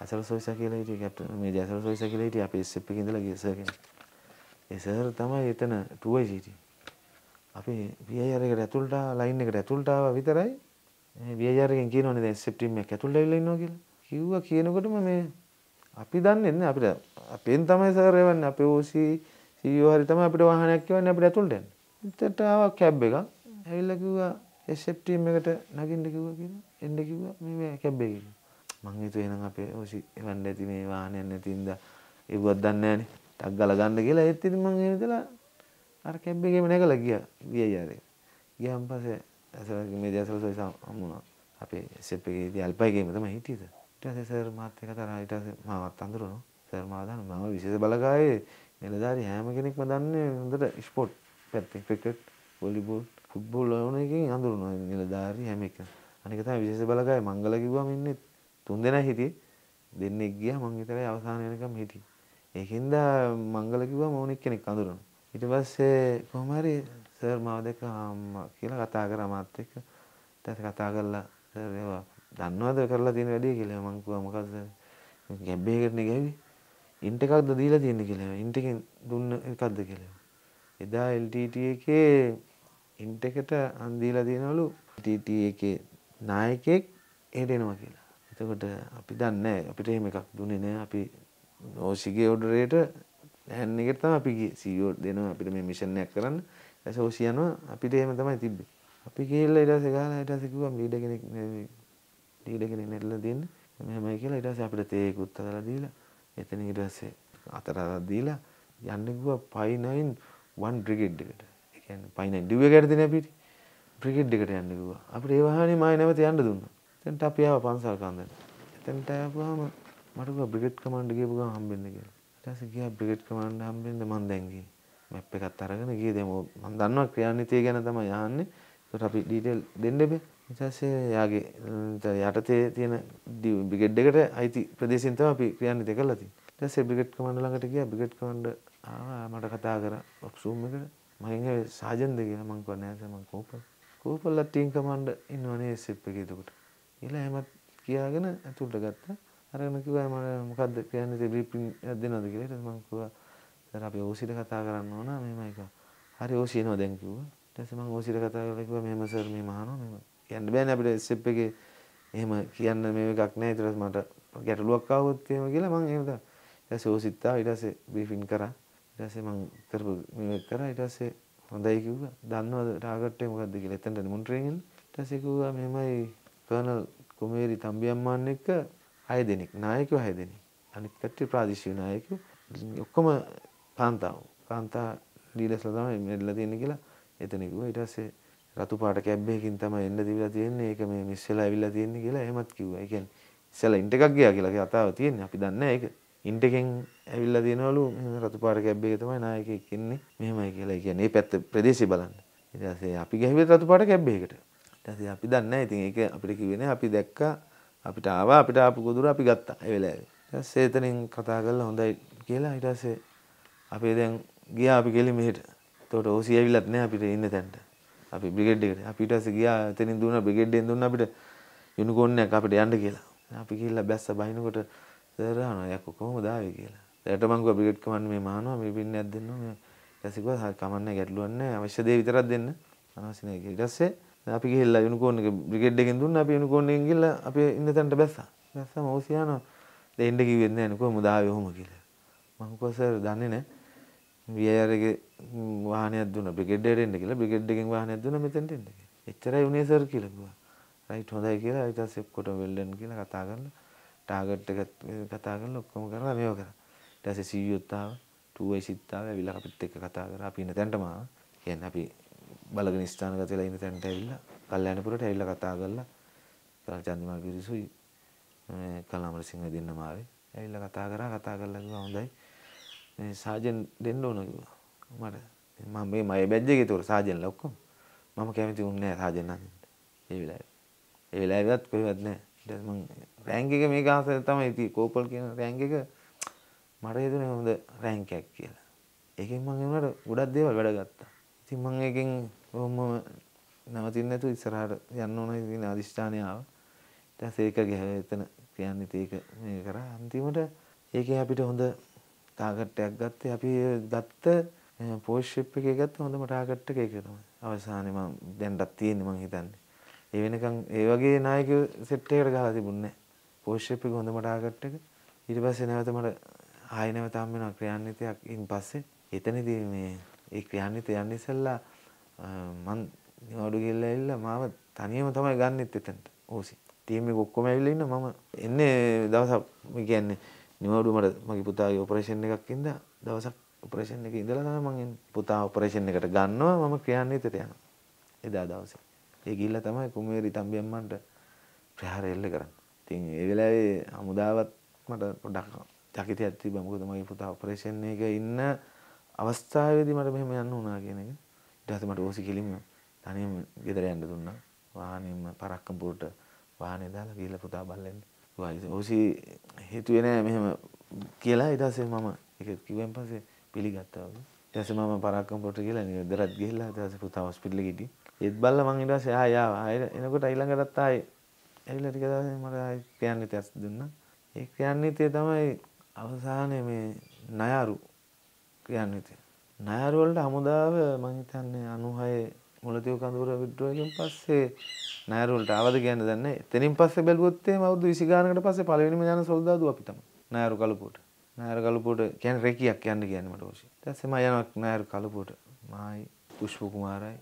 ඇසල් සොයිසා කියලා හිටියේ කැප්ටන් මේ ඇසල් සොයිසා කියලා හිටියේ අපි SFP එකේ ඉඳලා ගිය සර් කෙනෙක්. එසර් තමයි එතන තුවයි සිටිය අපි වියජරකට ඇතුළට ලයින් එකට ඇතුළටාව විතරයි වියජරගෙන් කියනවනේ දැන් සෙප්ටිම් එක ඇතුළට ඇවිල්ලා ඉන්නවා කියලා කිව්වා කියනකොටම මේ අපි දන්නේ නැහැ අපිට අපෙන් තමයි සර් එවන්නේ අපේ ඕසි සීයෝ e හරි තමයි අපිට වාහනයක් කියවන්නේ අපිට ඇතුළට එන්න. එතට ආවා කැබ් එකක්. ඇවිල්ලා කිව්වා SFT එකට නගින්න කිව්වා කියලා. එන්න කිව්වා මේ කැබ් එකේ. මං හිතුවේ එහෙනම් අපේ ඕසි එවන්න ඇති මේ වාහනයක් නැති ඉඳ ඒවත් දන්නේ නැහනේ. ටක් ගල ගන්න කියලා ඒත් ඉතින් මං එහෙම ඉතලා අර කැබ් එකේම නැගලා ගියා වීආර් එක. ගියාන් පස්සේ ඇසරගේ මේ දැසල සොයිස හම්බුණා. අපේ සෙට් එකේ ඉතින් අල්පයි ගේම තමයි හිටියද. ඊට පස්සේ සර් මාත් එක්ක තරහා ඊට පස්සේ මාවත් අඳුරනවා. සර් මාව දාන මම විශේෂ බලකායේ නිලධාරී හැම කෙනෙක්ම දන්නේ හොඳට ස්පෝර්ට් පැත්තේ ක්‍රිකට්, වොලිබෝල්, ෆුට්බෝල් වගේ එකකින් අඳුරනවා නිලධාරී හැම එකම. අනික තමයි විශේෂ බලකායේ මංගල කිව්වම ඉන්නේ තුන් දෙනා හිටියේ. දෙන්නෙක් ගියා මං විතරයි අවසාන වෙනකම් හිටියේ. ඒකෙන්ද මංගල කිව්වා මම එක් කෙනෙක් අඳුරනවා. ඊට පස්සේ කොහොම හරි සර් මාව දැක අම්මා කියලා කතා කරා මාත් එක්ක. ඊට පස්සේ කතා කරලා සර් ඒවා දන්නවද කරලා තියෙන වැඩේ කියලා මං කිව්වා මොකද්ද ගැබ් එකකටනේ ගැවි. ඉන්ට එකක්ද දීලා තියෙන්නේ කියලා. ඉන්ට එකෙන් දුන්න එකක්ද කියලා. එදා LTT එකේ ඉන්ට එකට අන් දීලා තියෙනවලු LTT එකේ නායකයෙක් එහෙට එනවා කියලා. එතකොට අපි දන්නේ අපිට එහෙම එකක් දුන්නේ නැහැ. අපි නෝෂිගේ ඔඩරේට හැන්නකට තම අපි සීෝ දෙනවා අපිට මේ මිෂණයක් කරන්න ඇස ෝෂයනවා අපිට එහෙම තමයි තිබ්බේ අපි කියල්ල ඉට සකාල යට සිකුවම් ලීඩ කෙනෙක් ලීඩ කෙනෙ නැටල දෙන්න මෙමයි කියලා ඉටස අපිට තේකුත් අදල දීලා එතන ඉටසේ අතරදත් දීලා යන්නකුව පයිනයින් වන් ්‍රිගෙඩ් එකට පයින ඩිව ගැරදින පිට ප්‍රිගෙඩ් එකට යන්නකුව අපට ඒවාහනි මයි නැවත යන්න දුන්න තැන්ට අපියාව පන්සල් කන්දන්න එතැන්ට ඇපුහම මට ගා බ්‍රිගෙට් කමන්ඩ් ගියපු ගමන් හම්බෙන්න කියලා. ඊට පස්සේ ගියා බ්‍රිගෙට් කමන්ඩ් හම්බෙන්න මම දැන් ගියේ. මැප් එකත් අරගෙන ගියේ දැන් මම දන්නවා ක්‍රියාන්විතය ගැන තමයි අහන්නේ. ඒකට අපි ඩීටේල් දෙන්න බෑ. ඊට පස්සේ යාගේ යටතේ තියෙන බ්‍රිගෙඩ් එකට අයිති ප්‍රදේශයෙන් තමයි අපි ක්‍රියාන්විතය කළා තියෙන්නේ. ඊට පස්සේ බ්‍රිගෙඩ් කමන්ඩ් ළඟට ගියා. බ්‍රිගෙඩ් කමන්ඩ් ආවා මට කතා කරා ඔක්සූම් එකට. මම ගියා සාජන්ද කියලා මං කිව්වා නෑ සමන් කෝපල්. කෝපල්ලා ටීම් කමන්ඩ් ඉන්නවනේ එස්එප් එකේ එතකොට. ඊළඟ හැමත් කියාගෙන ඇතුළට ගත්තා. අරගෙන කිව්වා මට මොකද්ද කියන්නේ ඉතින් බ්‍රීෆින් එකක් දෙනවද කියලා. ඊට පස්සේ මම කිව්වා සර් අපි ඕසියට කතා කරන්න ඕන මෙහෙම එක. හරි ඕසි එනවා දැන් කිව්වා. ඊට පස්සේ මම ඕසියට කතා කරලා කිව්වා මෙහෙම සර් මේ මහනවා මෙහෙම කියන්න බෑනේ අපිට ස්ටෙප් එකේ එහෙම කියන්න මේ එකක් නෑ. ඊට පස්සේ මට ගැටලුවක් ආවොත් එහෙම කියලා මම එහෙම තමයි. ඊට පස්සේ ඕසිත් ආවා ඊට පස්සේ බ්‍රීෆින් කරා. ඊට පස්සේ මම කරපු මේක කරා ඊට පස්සේ හොඳයි කිව්වා දන්නවද ටාගට් එක මොකද්ද කියලා එතනට මොනිටරින් එන්න ඊට පස්සේ කිව්වා මෙහෙමයි කර්නල් කුමේරි තම්බියම්මාන් එක්ක 6 දෙනෙක් නායකයෝ 6 දෙනෙක් අනිත් කට්ටිය ප්‍රාදේශීය නායකයෝ ඔක්කොම කාන්තාව කාන්තා ලීලස්ලා තමයි මෙල්ලලා තියෙන්නේ කියලා එතන කිව්වා ඊට පස්සේ රතු පාට කැබ්බෙකින් තමයි එන්න දීලා තියෙන්නේ ඒක මේ මිස් වෙලා ඇවිල්ලා තියෙන්නේ කියලා එහෙමත් කිව්වා ඒ කියන්නේ ඉස්සලා ඉන්ට් එකක් ගියා කියලා කතාව තියෙන්නේ අපි දන්නේ නැහැ ඒක ඉන්ට් එකෙන් ඇවිල්ලා තියෙනවලු රතු පාට කැබ්බෙක තමයි නායකයෙක් ඉන්නේ මෙහෙමයි කියලා ඒ කියන්නේ මේ පැත්ත ප්‍රදේශය බලන්න ඊට පස්සේ අපි ගහුවේ රතු පාට කැබ්බෙකට ඊට පස්සේ අපි දන්නේ නැහැ ඉතින් ඒක අපිට කිව්වේ නැහැ අපි දැක්කා අපිට ආවා අපිට ආපු ගොදුර අපි ගත්තා ඒ වෙලාවේ සේතනින් කතා කරලා හොඳයි කියලා ඊට පස්සේ අපි දැන් ගියා අපි ගෙලි මෙහෙට එතකොට ඕසී ඇවිල්ලත් නැහැ අපිට ඉන්න තැනට අපි බ්‍රිගේඩ් එකට අපි ඊට පස්සේ ගියා එතනින් දුන්නා බ්‍රිගේඩ් එකෙන් දුන්නා අපිට යුනිකෝන් එකක් අපිට යන්න කියලා අපි ගිහිල්ලා බැස්ස බහිනකොට සර් අහනවා යකෝ කොහොමද ආවේ කියලා දැනට මං ගියා බ්‍රිගේඩ් කමන්න මේ මහනවා මේ පින්නක් දෙන්නවා මේ ඊට පස්සේ ගියා කමන්න ගැටලුවක් නැහැ අවශ්‍ය දේ විතරක් දෙන්න අනවශ්‍ය නැහැ ඊට පස්සේ අපි ගිහිල්ලා යුනිකෝන් එක බ්‍රිගේඩ් එකෙන් දුන්න අපි යුනිකෝන් එකෙන් ගිහිල්ලා අපි ඉන්න තැනට බැස්සා. බැස්සම ඕසි යනවා. දෙන්න කිව්වෙත් නෑ නේ කොහොමද ආවේ ඔහොම කියලා. මම කිව්වා සර් දන්නේ නෑ. VAR එකේ වාහනයක් දුන්නා බ්‍රිගේඩ් එකට එන්න කියලා. බ්‍රිගේඩ් එකෙන් වාහනයක් දුන්නා මෙතෙන්ට එන්න කියලා. එච්චරයි උනේ සර් කියලා කිව්වා. රයිට් හොඳයි කියලා ඊට පස්සේ ඔක්කොටම වෙල්ලන් කියලා කතා කරලා ටාගට් එක කතා කරලා ඔක්කොම කරලා මේව කරා. ඊට පස්සේ සීයෝත් e ආවා, 2 වයිසිත් ආවා, ඇවිල්ලා අපිත් එක්ක කතා කරා. අපි ඉන්න තැනටම ආවා. කියන්නේ අපි බලගෙන ස්ථානගත වෙලා ඉන්න තැනට ඇවිල්ලා කල්යාණපුරට ඇවිල්ලා කතා කරලා චන්දිමාල් පිරිසුයි මේ කලාමරසිංහ දෙන්නම ආවේ. ඇවිල්ලා කතා කරා කතා කරලා කිව්වා හොඳයි. මේ සාජන් දෙන්න ඕන කිව්වා. මට මම මේ මගේ බැජ් එකේ උතෝර සාජන්ලා ඔක්කොම. මම කැමති උන්නේ නැහැ සාජන් නම්. ඒ වෙලාවේ. ඒ වෙලාවේවත් කොහෙවත් නැහැ. ඊට මම රෑන්ක් එක මේක අහස තමයි ඉතින් කෝපල් කියන රෑන්ක් එක මට හිතුනේ හොඳ රෑන්ක් එකක් කියලා. ඒකෙන් මම ඒ උනට ගොඩක් දේවල් වැඩ ගත්තා. ඉතින් මම ඒකෙන් ඔහොම නවතින්න නැතුව ඉස්සරහට යන්න ඕන ඉතින් අදිෂ්ඨානය ආවා. ඊට පස්සේ ඒක ගහලා එතන කියන්නේ ඒක මේ කරා අන්තිමට ඒකේ අපිට හොඳ ටාගට් එකක් ගත්තේ අපි ගත්ත පෝස්ෂිප් එකේ ගත්ත හොඳම ටාගට් එක ඒක තමයි. අවසානයේ මම දැන්වත් තියෙන්නේ මම හිතන්නේ. ඒ වෙනකන් ඒ වගේ නායකයෝ සෙට් එකකට ගහලා තිබුණේ නැහැ. පෝස්ෂිප් එක හොඳම ටාගට් එක. ඊට පස්සේ නැවත මට ආයෙ නැවතම් වෙන ක්‍රියාන්විතයක් ඉන් පස්සේ එතනදී මේ ඒ ක්‍රියාන්විතය යන්න ඉස්සෙල්ලා මන් නිවාඩු ගිල්ල ඇල්ල මාව තනියම තමයි ගන්නෙත් එතැන්ට ඕසි තියම කොක්කොම ඇවිලඉන්න මම එන්නේ දවසක් කියන්නේ නිවඩු මට මගේ පුතාගේ ඔපරේෂණ එකක් ඉද දවසක් ඔපරේෂණ එක ඉඳලා තම මගෙන් පුතා ඔපරේෂණ එකට ගන්නවා මම ක්‍රියන්නේ එතට යන එදා දවස ඒ ගිල්ල තමයි කුමේරි තම්බියම්මන්ට ප්‍රහාර එල්ල කරන්න තින් ඒ වෙලාවේ හමුදාවත් මට පොඩක් චකිත ඇති බමුකද මගේ පුතා ඔපරේෂණ එක ඉන්න අවස්ථාවේදී මට මෙහෙම යන්න වුණා කියන එක ඊට පස්සේ මට ඕසි කිලිම තනියම ගෙදර යන්න දුන්නා. වාහනේම පරක්කම්පුරට වාහනේ දාලා ගිහලා පුතා බල්ලෙන්. ඕසි හිතුවේ නෑ මෙහෙම කියලා ඊට පස්සේ මම ඒක කිව්වෙන් පස්සේ පිළිගත්තා වගේ. ඊට පස්සේ මම පරක්කම්පුරට ගිහලා ගෙදරත් ගිහලා ඊට පස්සේ පුතා හොස්පිටල් එකේ ගිහින් ඒත් බල්ලා මං ඊට පස්සේ ආය ආවා. එනකොට ඊළඟටත් ආයේ ඇවිල්ලා ටික දවසෙන් මට ආයේ ක්‍රියාන්විතයක් දුන්නා. ඒ ක්‍රියාන්විතය තමයි අවසානයේ මේ නයාරු ක්‍රියාන්විතය. නෑරුවල්ට හමුදාව මහිතන්නේ අනුහය මුලතිව කඳුර විද්‍රෝගෙන් පස්සේ නෑරුවලට ආවද කියන්න දන්න එතනින් පස්සේ බැලුවොත්තේ අවුදු විසිගානකට පස්සේ පළවෙනිම යන සොල්දාදුව අපිටම නෑරු කලපුවට නෑරු කලපුවට කියන්නේ රෙකියක් යන්න කියන්නේ මට ඕසි ඊට මම යනවා නෑරු කලපුවට මායි පුෂ්ප කුමාරයි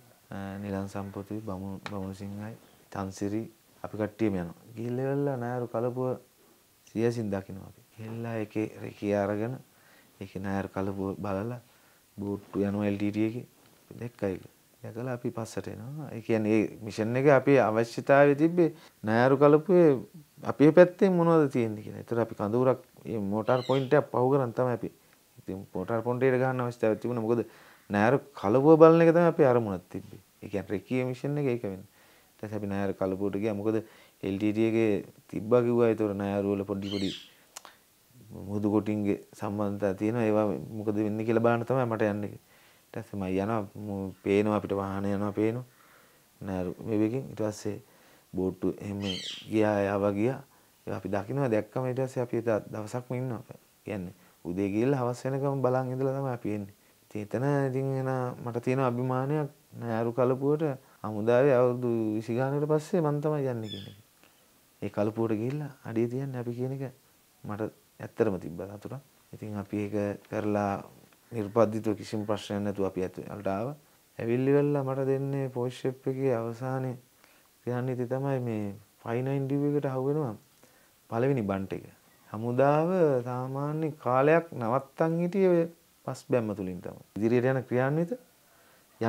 නිලන් සම්පොතුයි බමුණු බමුණු සිංහයි තන්සිරි අපි කට්ටියම යනවා ගිහිල්ලා නෑරු කලපුව සියසින් දකින්න අපි ගිහිල්ලා ඒකේ රෙකිය අරගෙන ඒකේ නෑරු කලපුව බලලා බූට්ටු යනු එල්ඩට එක දෙක්කයික යකල අපි පස්සට එනවා එකන් ඒ මිෂන් එක අපි අවශ්‍යතාව තිබ්බේ නෑරු කලපුේ අපි පැත්තේ මොනවද තියෙන්දිෙන එතර අපි කඳුරක් මෝටර් පොයින්ටයක් පහු කරන්තම අපි ඉති පොටර් පොන්ටේට ගන්න අවස්ථාව තිබුණ මොකද නෑරු කලපුව බලන එකතම අපි අරමුණත් තිබේ එකන් රැකිය මිෂන් එක එකවෙන්න තැ අපි නෑර කලපුට ගිය මොකද එල්ඩටගේ තිබ්බා කිව්වා තොර නෑරුවල පොඩි පොඩි මුහුදු කොටින්ගේ සම්බන්ධතා තියෙනවා ඒවා මොකද වෙන්නේ කියලා බලන්න තමයි මට යන්නේ. ඊට පස්සේ මම යනවා පේනවා අපිට වාහන යනවා පේනවා නෑරු මේ වෙකින් ඊට පස්සේ බෝට්ටු එහෙම ගියා යාවා ගියා ඒවා අපි දකින්නවා දැක්කම ඊට පස්සේ අපි දවසක්ම ඉන්නවා කියන්නේ උදේ ගිහලා හවස වෙනකම් බලන් ඉඳලා තමයි අපි එන්නේ. ඉතින් එතන ඉතින් එන මට තියෙන අභිමානයක් නෑරු කලපුවට අමුදාවේ අවුරුදු 20 ගානකට පස්සේ මම තමයි යන්නේ කියන්නේ. ඒ කලපුවට ගිහිල්ලා අඩිය තියන්නේ අපි කියන එක මට ඇත්තරම තිබ්බ සතුටක්. ඉතින් අපි ඒක කරලා නිර්පද්ධිතව කිසිම ප්‍රශ්නයක් නැතුව අපි ඇතුළට ආවා. ඇවිල්ලි වෙලා මට දෙන්නේ පොයිස් ෂෙප් එකේ අවසානයේ කියන්නේ ඉතින් තමයි මේ 592 එකට අහු වෙනවා පළවෙනි බන්ට් එක. හමුදාව සාමාන්‍ය කාලයක් නවත්තන් හිටියේ පස් බැම්ම තුලින් තමයි. ඉදිරියට යන ක්‍රියාන්විත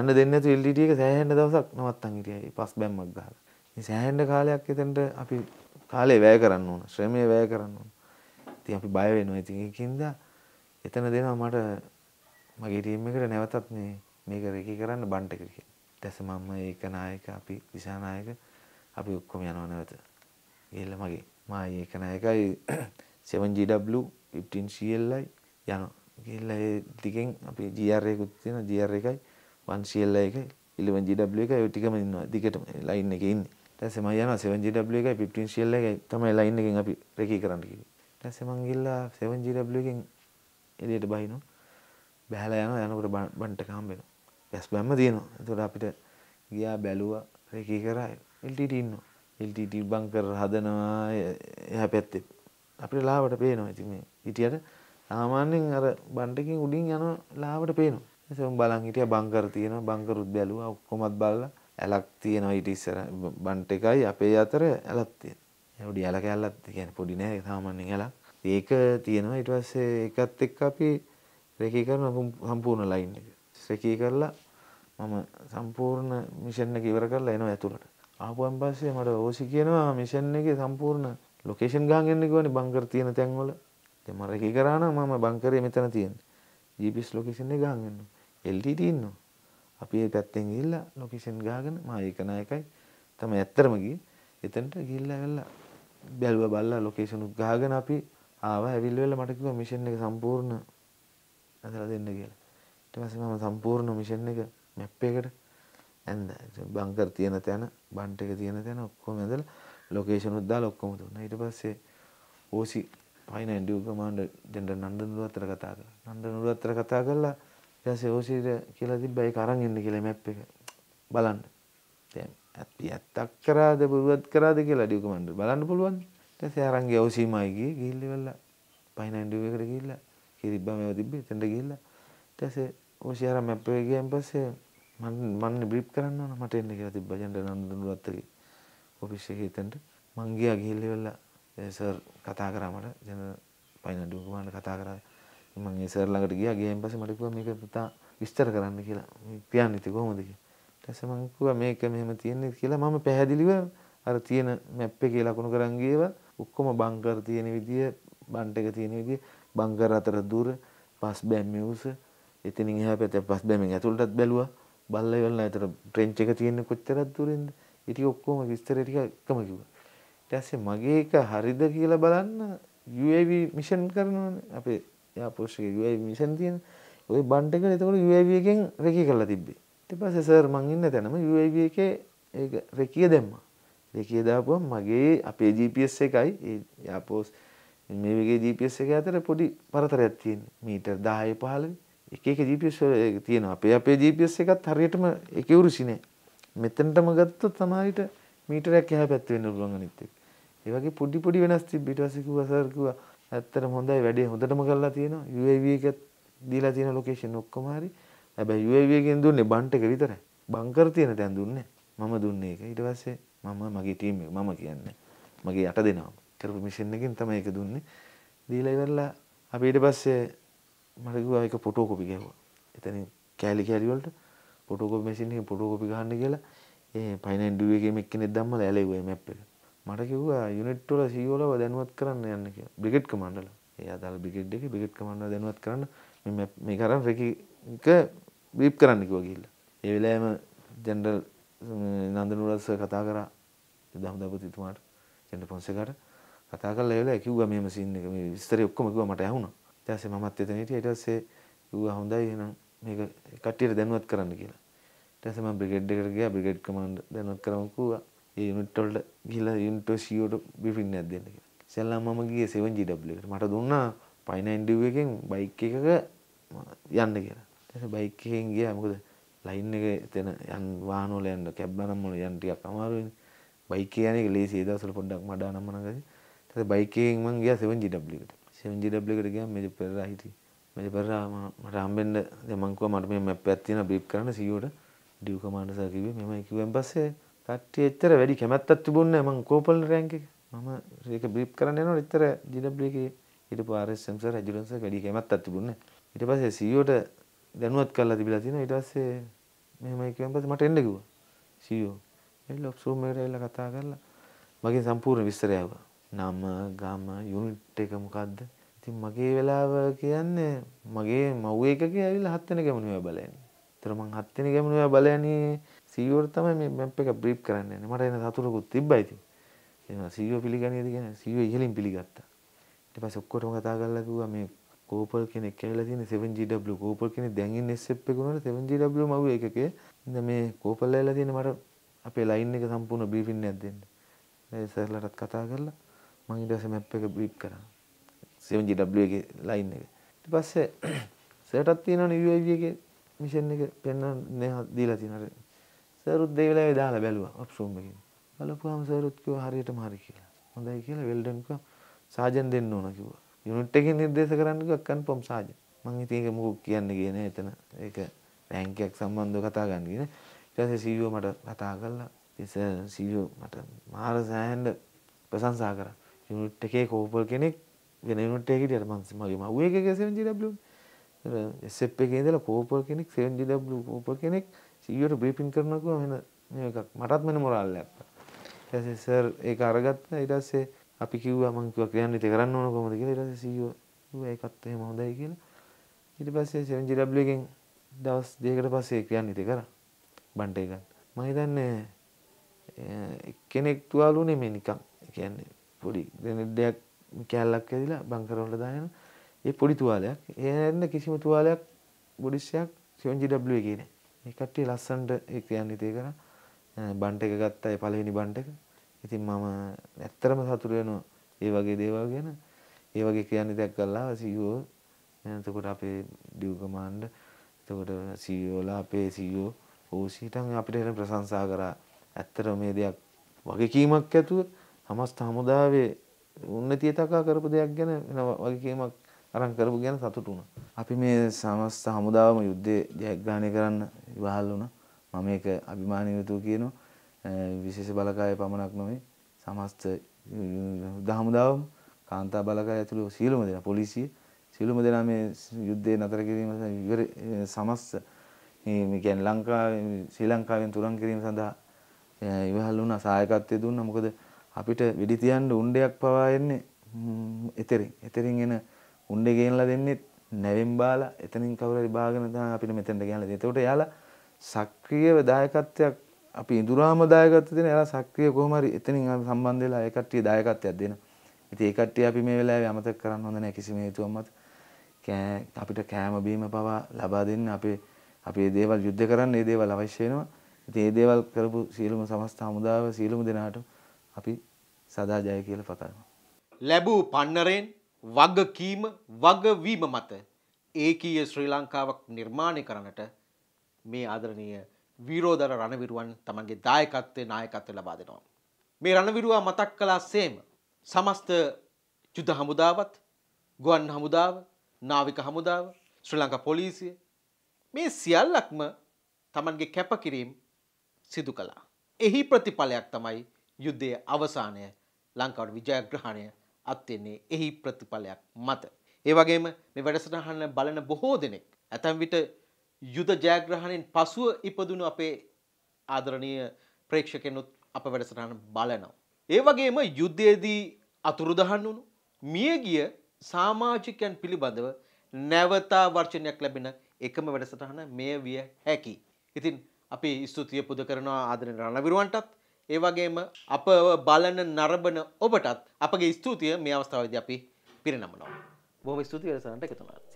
යන්න දෙන්නේ නැතු LDT එක සෑහෙන දවසක් නවත්තන් හිටියයි පස් බැම්මක් ගහලා. ඉතින් සෑහෙන කාලයක් එතනට අපි කාලේ වැය කරන්න ඕන. ශ්‍රමය වැය කරන්න ඕන. ඉතින් අපි බය වෙනවා. ඉතින් ඒකින්ද එතන දෙනවා මට මගේ ටීම් එකට නැවතත් මේ මේක රෙකී කරන්න බන්ට් එක කියලා. දැස මම ඒක නායක අපි දිශා නායක අපි ඔක්කොම යනවා නැවත. ගිහලා මගේ මා ඒක නායකයි 7GW 15CLයි යනවා. ගිහලා ඒ ටිකෙන් අපි GR එකකුත් තියෙනවා GR එකයි 1CL එකයි 11GW එකයි ඔය ටිකම ඉන්නවා. දිගටම ලයින් එකේ ඉන්නේ. දැන් සමහර යනවා 7GW එකයි 15CL එකයි තමයි ලයින් එකෙන් අපි රෙකී කරන්න කිව්වේ. ඊටසේ මං ගිහලා 7GW එකෙන් එළියට බහිනවා. බහැලා යනවා යනකොට බන්ටක හම්බෙනවා. ගෑස් බම්ම තියෙනවා. එතකොට අපිට ගියා බැලුවා රේකී කරා LTT ඉන්නවා. LTT බංකර් හදනවා එහා පැත්තේ. අපිට ලාවට පේනවා. ඉතින් මේ හිටියට සාමාන්‍යයෙන් අර බන්ටකින් උඩින් යන ලාවට පේනවා. එතකොට බලන් හිටියා බංකර් තියෙනවා. බංකරුත් බැලුවා. ඔක්කොමත් බලලා ඇලක් තියෙනවා ඊට ඉස්සර බන්ට් එකයි අපේ අතර ඇලක් තියෙනවා. උඩ යල කැල්ලත් කියන්නේ පොඩි නෑ සාමාන්‍ය යලක් ඒක තියෙනවා ඊට පස්සේ ඒකත් එක්ක අපි රෙකී කරන සම්පූර්ණ ලයින් එක රෙකී කරලා මම සම්පූර්ණ මිෂන් එක ඉවර කරලා එනවා ඇතුළට ආපුවන් පස්සේ මට ඕසි කියනවා මිෂන් එකේ සම්පූර්ණ ලොකේෂන් ගහන් එන්න කිව්වනේ බංකර් තියෙන තැන්වල දැන් මම රෙකී කරා නම් මම බංකරේ මෙතන තියෙන්නේ GPS ලොකේෂන් එක ගහන් එන්න LTT ඉන්නවා අපි ඒ පැත්තෙන් ගිහිල්ලා ලොකේෂන් ගහගෙන මම ඒක නායකයි තමයි ඇත්තරම ගියේ එතනට ගිහිල්ලා ඇවිල්ලා බැලුව බල්ලා ලොකේෂනුත් ගහගෙන අපි ආව ඇවිල් වෙලා මට කිව්වා මිෂන් එක සම්පූර්ණ ඇඳලා දෙන්න කියලා. ඊට පස්සේ මම සම්පූර්ණ මිෂන් එක මැප් එකට ඇඳ බංකර් තියෙන තැන, බන්ට් එක තියෙන තැන ඔක්කොම ඇඳලා ලොකේෂනුත් දාලා ඔක්කොම දුන්නා. ඊට පස්සේ ඕසි ෆයිනල් ඩියු කමාන්ඩර් ජෙනරල් නන්දන නුරත්තර කතා කළා. නන්දන නුරත්තර කතා කළා. ඊට පස්සේ ඕසිට කියලා තිබ්බා ඒක අරන් එන්න කියලා මැප් එක බලන්න. දැන් අපි ඇත්තක් කරාද බොරුවක් කරාද කියලා ඩියුකමන්ඩර් බලන්න පුළුවන්. ඊට පස්සේ අරන් ගියා ඔසීමයි ගියේ ගිහිල්ලා ඉවරලා පයින් ඇන්ඩ්‍රියු එකට ගිහිල්ලා කිරිබ්බම ඒව තිබ්බේ එතනට ගිහිල්ලා ඊට පස්සේ ඔසී අරන් මැප් එකේ ගියන් පස්සේ මම මන්නේ බ්‍රීෆ් කරන්න ඕන මට එන්න කියලා තිබ්බා ජෙන්ඩර් නන්දුනුරත්ගේ ඔෆිස් එකේ එතනට මං ගියා ගිහිල්ලා ඉවරලා සර් කතා කරා මට ජෙනරල් පයින් ඇන්ඩ්‍රියු කුමාරට කතා කරා මං ඒ සර් ළඟට ගියා ගියන් පස්සේ මට කිව්වා මේක පුතා විස්තර කරන්න කියලා පියන් ඉති කොහොමද කියලා ඊටසේ මම කිව්වා මේක මෙහෙම තියෙන්නේ කියලා මම පැහැදිලිව අර තියෙන මැප් එකේ ලකුණු කරන් ගියව ඔක්කොම බංකර් තියෙන විදිය බන්ට් එක තියෙන විදිය බංකර් අතර දුර පස් බෑම් මියුස් එතනින් එහා පැත්තේ පස් බෑමෙන් ඇතුළටත් බැලුවා බල්ලා ඉවරලා ඒතර ට්‍රෙන්ච් එක තියෙන්නේ කොච්චරක් දුරින්ද ඒ ටික ඔක්කොම විස්තර ටික එකම කිව්වා ඊට පස්සේ මගේ එක හරිද කියලා බලන්න UAV මිෂන් කරනවනේ අපේ යාපෝස්ට් එකේ UAV මිෂන් තියෙන ඔය බන්ට් එක එතකොට UAV එකෙන් රෙකී කරලා තිබ්බේ ඊට පස්සේ සර් මං ඉන්න තැනම UAV එකේ ඒක රෙකිය දැම්මා. රෙකිය දාපුවම මගේ අපේ GPS එකයි ඒ යාපෝස් මේ වගේ GPS එක අතර පොඩි පරතරයක් තියෙනවා. මීටර් 10 15 එක එක GPS වල තියෙනවා. අපේ අපේ GPS එකත් හරියටම එක උරුසි නෑ. මෙතනටම ගත්තොත් සමහරවිට මීටරයක් එහා පැත්ත වෙන්න පුළුවන් අනිත් එක. ඒ වගේ පොඩි පොඩි වෙනස් තිබ්බ ඊට පස්සේ කිව්වා සර් කිව්වා ඇත්තටම හොඳයි වැඩේ හොඳටම කරලා තියෙනවා. UAV එකත් දීලා තියෙන ලොකේෂන් ඔක්කොම හරි. හැබැයි UAV එකෙන් දුන්නේ බන්ට් එක විතරයි. බංකර් තියෙන තැන් දුන්නේ. මම දුන්නේ ඒක. ඊට පස්සේ මම මගේ ටීම් එක මම කියන්නේ. මගේ යට දෙනවා. කරපු මිෂන් එකෙන් තමයි ඒක දුන්නේ. දීලා ඉවරලා අපි ඊට පස්සේ මට කිව්වා ඒක ෆොටෝ කොපි ගහුවා. එතනින් කෑලි කෑලි වලට ෆොටෝ කොපි මැෂින් එකෙන් ෆොටෝ කොපි ගහන්න කියලා ඒ ෆයිනන් ඩූ එකේ මේ කෙනෙක් දැම්මලා ඇලෙව්වා මැප් එක. මට කිව්වා යුනිට් වල CEO ලව දැනුවත් කරන්න යන්න කියලා. බ්‍රිගේඩ් කමාන්ඩර් ලා. එයා දාලා බ්‍රිගේඩ් එකේ බ්‍රිගේඩ් කමාන්ඩර් දැනුවත් කරන්න මේ මේ කරන් රෙකික බීප් කරන්න කිව ගිල්ල ඒ වෙලාම ජෙන්ඩල් නන්දනුරස කතා කර දහමුදපතිතුමාට ජෙන්ඩ පොන්සකට කතා කල වෙලා කිව්ව මෙම සින්න එක මේ විස්තර ඔක්කොමකුව මට ඇහුුණ තැස මත් එතනට එටස්සේ ව්ව හොඳයි එනම් මේක කට්ටියට දැනුවත් කරන්න කියලා ටැසම බ්‍රිගෙඩ් එකරගේ බ්‍රිගෙඩ් කමන්ඩ් දැනුවත් කරමකුවා ඒ යුනිට්ටොල්ට ගිල යුන්ට සිියෝට බිෆින්න ඇදන්න සෙල්ලා මමගේ සෙවන් ජිඩ්ලට මට දුන්නා පයිනන්ඩුව එකෙන් බයික් එකක යන්න කියලා බයික් එකෙන් ගියා මොකද ලයින් එක එතන යන් වාහනවල යන්න කැබ් නම් වල යන්න ටිකක් අමාරුයිනේ බයික් එක යන්නේ ලේසි ඒ දවස්වල පොඩ්ඩක් මඩා නම් නැගදී ඊට බයික් එකෙන් මං ගියා 7GW එකට 7GW එකට ගියා මෙජ පෙරලා හිටියේ මෙජ පෙරලා මට හම්බෙන්න දැන් මං කිව්වා මට මේ මැප් එකක් තියෙනවා බ්‍රීෆ් කරන්න CO e ට ඩිව් කමාන්ඩර් සර් කිව්වේ මෙමයි කිව්වන් පස්සේ කට්ටිය එච්චර වැඩි කැමැත්තක් තිබුණේ නැහැ මං කෝපල් රෑන්ක් එක මම ඒක බ්‍රීෆ් කරන්න යනකොට එච්චර GW එකේ හිටපු RSM සර් ඇජුලන්ස් සර් වැඩි කැමැත්තක් තිබුණේ නැහැ ඊට පස්සේ CO e ට දැනුවත් කරලා තිබිලා තියෙනවා ඊට පස්සේ මෙහෙමයි කියන් පස්සේ මට එන්න කිව්වා සීයෝ එළ ඔෆ්සූම් එකට එලා කතා කරලා මගෙන් සම්පූර්ණ විස්තරය ආවා නම ගම යුනිට් එක මොකද්ද ඉතින් මගේ වෙලාව කියන්නේ මගේ මව් එකකේ ඇවිල්ලා හත් වෙන ගැමුණුවා බලන්නේ ඒතර මං හත් වෙන ගැමුණුවා බලන්නේ සීයෝට තමයි මේ මැප් එක බ්‍රීෆ් කරන්න යන්නේ මට එන සතුටකුත් තිබ්බයි ඉතින් එහෙනම් සීයෝ පිළිගන්නේද කියන්නේ සීයෝ ඉහලින් පිළිගත්තා ඊට පස්සේ ඔක්කොටම කතා කරලා කිව්වා මේ කෝපල් කෙනෙක් කියලා තියෙන 7GW කෝපල් කෙනෙක් දැන් ඉන්නේ SFP එක උනාට 7GW මව්වේ එකකේ ඉතින් මේ කෝපල් ඇවිල්ලා තියෙන මට අපේ ලයින් එක සම්පූර්ණ බ්‍රීෆින් එකක් දෙන්න. ඒ සර්ලටත් කතා කරලා මම ඊට පස්සේ මැප් එක බ්‍රීෆ් කරා. 7GW එකේ ලයින් එක. ඊට පස්සේ සර්ටත් තියෙනවනේ UIV එකේ මිෂන් එක පෙන්වන්න දීලා තියෙනවා. සරුත් දෙවිලාවේ දාලා බැලුවා අප්ෂූම් එකකින්. බලපුවාම සරුත් කිව්වා හරියටම හරි කියලා. හොඳයි කියලා වෙල්ඩන් කිව්වා සාජන් දෙන්න ඕන කිව්වා. යුනිට් එකෙන් නිර්දේශ කරන්න කිව්වා අක්කන් පොම් සාජන්. මම ඉතින් ඒක මොකක් කියන්න ගියේ නෑ එතන. ඒක බැංක් එකක් සම්බන්ධව කතා ගන්න ගියේ. ඊට පස්සේ CEO මට කතා කළා. ඉතින් CEO මට මාර සෑහෙන්න ප්‍රශංසා කරා. යුනිට් එකේ කෝපල් කෙනෙක් වෙන යුනිට් එකකට යට මං මගේ මව් එකක 7GW. SF එකේ ඉඳලා කෝපල් කෙනෙක් 7GW කෝපල් කෙනෙක් CEO ට බ්‍රීෆින් කරනවා කියන එකක් මටත් මෙන්න මොරාල් එකක්. ඊට පස්සේ සර් ඒක අරගත්තා. ඊට පස්සේ අපි කිව්වා මං කිව්වා කියන්න ඉතින් කරන්න ඕන කොහොමද කියලා ඊට පස්සේ CEO කිව්වා ඒකත් එහෙම හොඳයි කියලා ඊට පස්සේ 7GW එකෙන් දවස් දෙකකට පස්සේ කියන්න ඉතින් කරා බන්ට එක මම හිතන්නේ කෙනෙක් තුවාලු නෙමෙයි නිකන් කියන්නේ පොඩි දෙයක් කැල්ලක් ඇදලා බංකර වල දාගෙන ඒ පොඩි තුවාලයක් ඒ හැරෙන්න කිසිම තුවාලයක් බොඩිස්සයක් 7GW එකේ නෑ මේ කට්ටිය ලස්සනට ඒ කියන්නේ ඉතින් කරා බන්ට එක ගත්තා ඒ පළවෙනි බන්ට එක ඉතින් මම ඇත්තටම සතුටු වෙනවා ඒ වගේ දේවල් ගැන. ඒ වගේ කියන්නේ දැක් ගල්ලා CEO එතකොට අපේ ඩිව් කමාන්ඩ් එතකොට CEO ලා අපේ CEO ඕසීටන් අපිට එන ප්‍රශංසා කරා. ඇත්තටම මේ දෙයක් වගකීමක් ඇතුව සමස්ත හමුදාවේ උන්නතිය තකා කරපු දෙයක් ගැන වෙන වගකීමක් අරන් කරපු ගැන සතුටු වුණා. අපි මේ සමස්ත හමුදාවම යුද්ධය ජයග්‍රහණය කරන්න ඉවහල් වුණා. මම ඒක අභිමානීය යුතුව කියනවා. විශේෂ බලකාය පමණක් නොවේ සමස්ත දහමුදාවම කාන්තා බලකාය ඇතුළු සියලුම දෙනා පොලිසිය සියලුම දෙනා මේ යුද්ධය නතර කිරීම ඉවර සමස්ත මේ කියන්නේ ලංකාවේ ශ්‍රී ලංකාවෙන් තුරන් කිරීම සඳහා ඉවහල් වුණා සහායකත්වය දුන්නා මොකද අපිට වෙඩි තියන්න උණ්ඩයක් පවා එන්නේ එතරින් එතරින් එන උණ්ඩේ ගෙනලා දෙන්නෙත් නැවෙන් බාලා එතනින් කවුරු හරි බාගෙන තමයි අපිට මෙතෙන්ට ගෙනලා දෙන්නේ. එතකොට යාලා සක්‍රීයව දායකත්වයක් අපි ඉඳුරාම දායකත්වය දෙන එයා සක්‍රිය කොහොම හරි එතනින් සම්බන්ධ වෙලා ඒ කට්ටිය දායකත්වයක් දෙනවා. ඉතින් ඒ කට්ටිය අපි මේ වෙලාවේ අමතක කරන්න හොඳ නැහැ කිසිම හේතුවක් මත. අපිට කෑම බීම පවා ලබා දෙන්න අපේ අපේ දේවල් යුද්ධ කරන්න ඒ දේවල් අවශ්‍ය වෙනවා. ඉතින් ඒ දේවල් කරපු සියලුම සමස්ත හමුදාව සියලුම දෙනාට අපි සදා ජය කියලා පතනවා. ලැබූ පන්නරෙන් වගකීම වගවීම මත ඒකීය ශ්‍රී ලංකාවක් නිර්මාණය කරන්නට මේ ආදරණීය වීරෝධර රණවිරුවන් තමන්ගේ දායකත්වය නායකත්ව ලබා දෙනවා. මේ රණවිරුවා මතක් කලා සේම සමස්ත යුද හමුදාවත් ගුවන් හමුදාව නාවික හමුදාව ශ්‍රී ලංකා පොලිසිය මේ සියල්ලක්ම තමන්ගේ කැපකිරීම් සිදු කළා. එහි ප්‍රතිඵලයක් තමයි යුද්ධයේ අවසානය ලංකාවට විජයග්‍රහණය අත්වෙන්නේ එහි ප්‍රතිඵලයක් මත. ඒ වගේම මේ වැඩසටහන බලන බොහෝ දෙනෙක් ඇතැම් විට යුද ජයග්‍රහණයෙන් පසුව ඉපදුණු අපේ ආදරණීය ප්‍රේක්ෂකෙනුත් අප වැඩසටහන බලනවා. ඒ වගේම යුද්ධයේදී අතුරුදහන් වුණු මියගිය සාමාජිකයන් පිළිබඳව නැවතා වර්ෂණයක් ලැබෙන එකම වැඩසටහන මෙය විය හැකි. ඉතින් අපි ස්තුතිය පුද කරනවා ආදරණ රණවිරුවන්ටත් ඒ වගේම අප බලන නරඹන ඔබටත් අපගේ ස්තුතිය මේ අවස්ථාවේදී අපි පිරිනමනවා. බොහොම ස්තුතියි වැඩසටහනට එකතු වුණාට.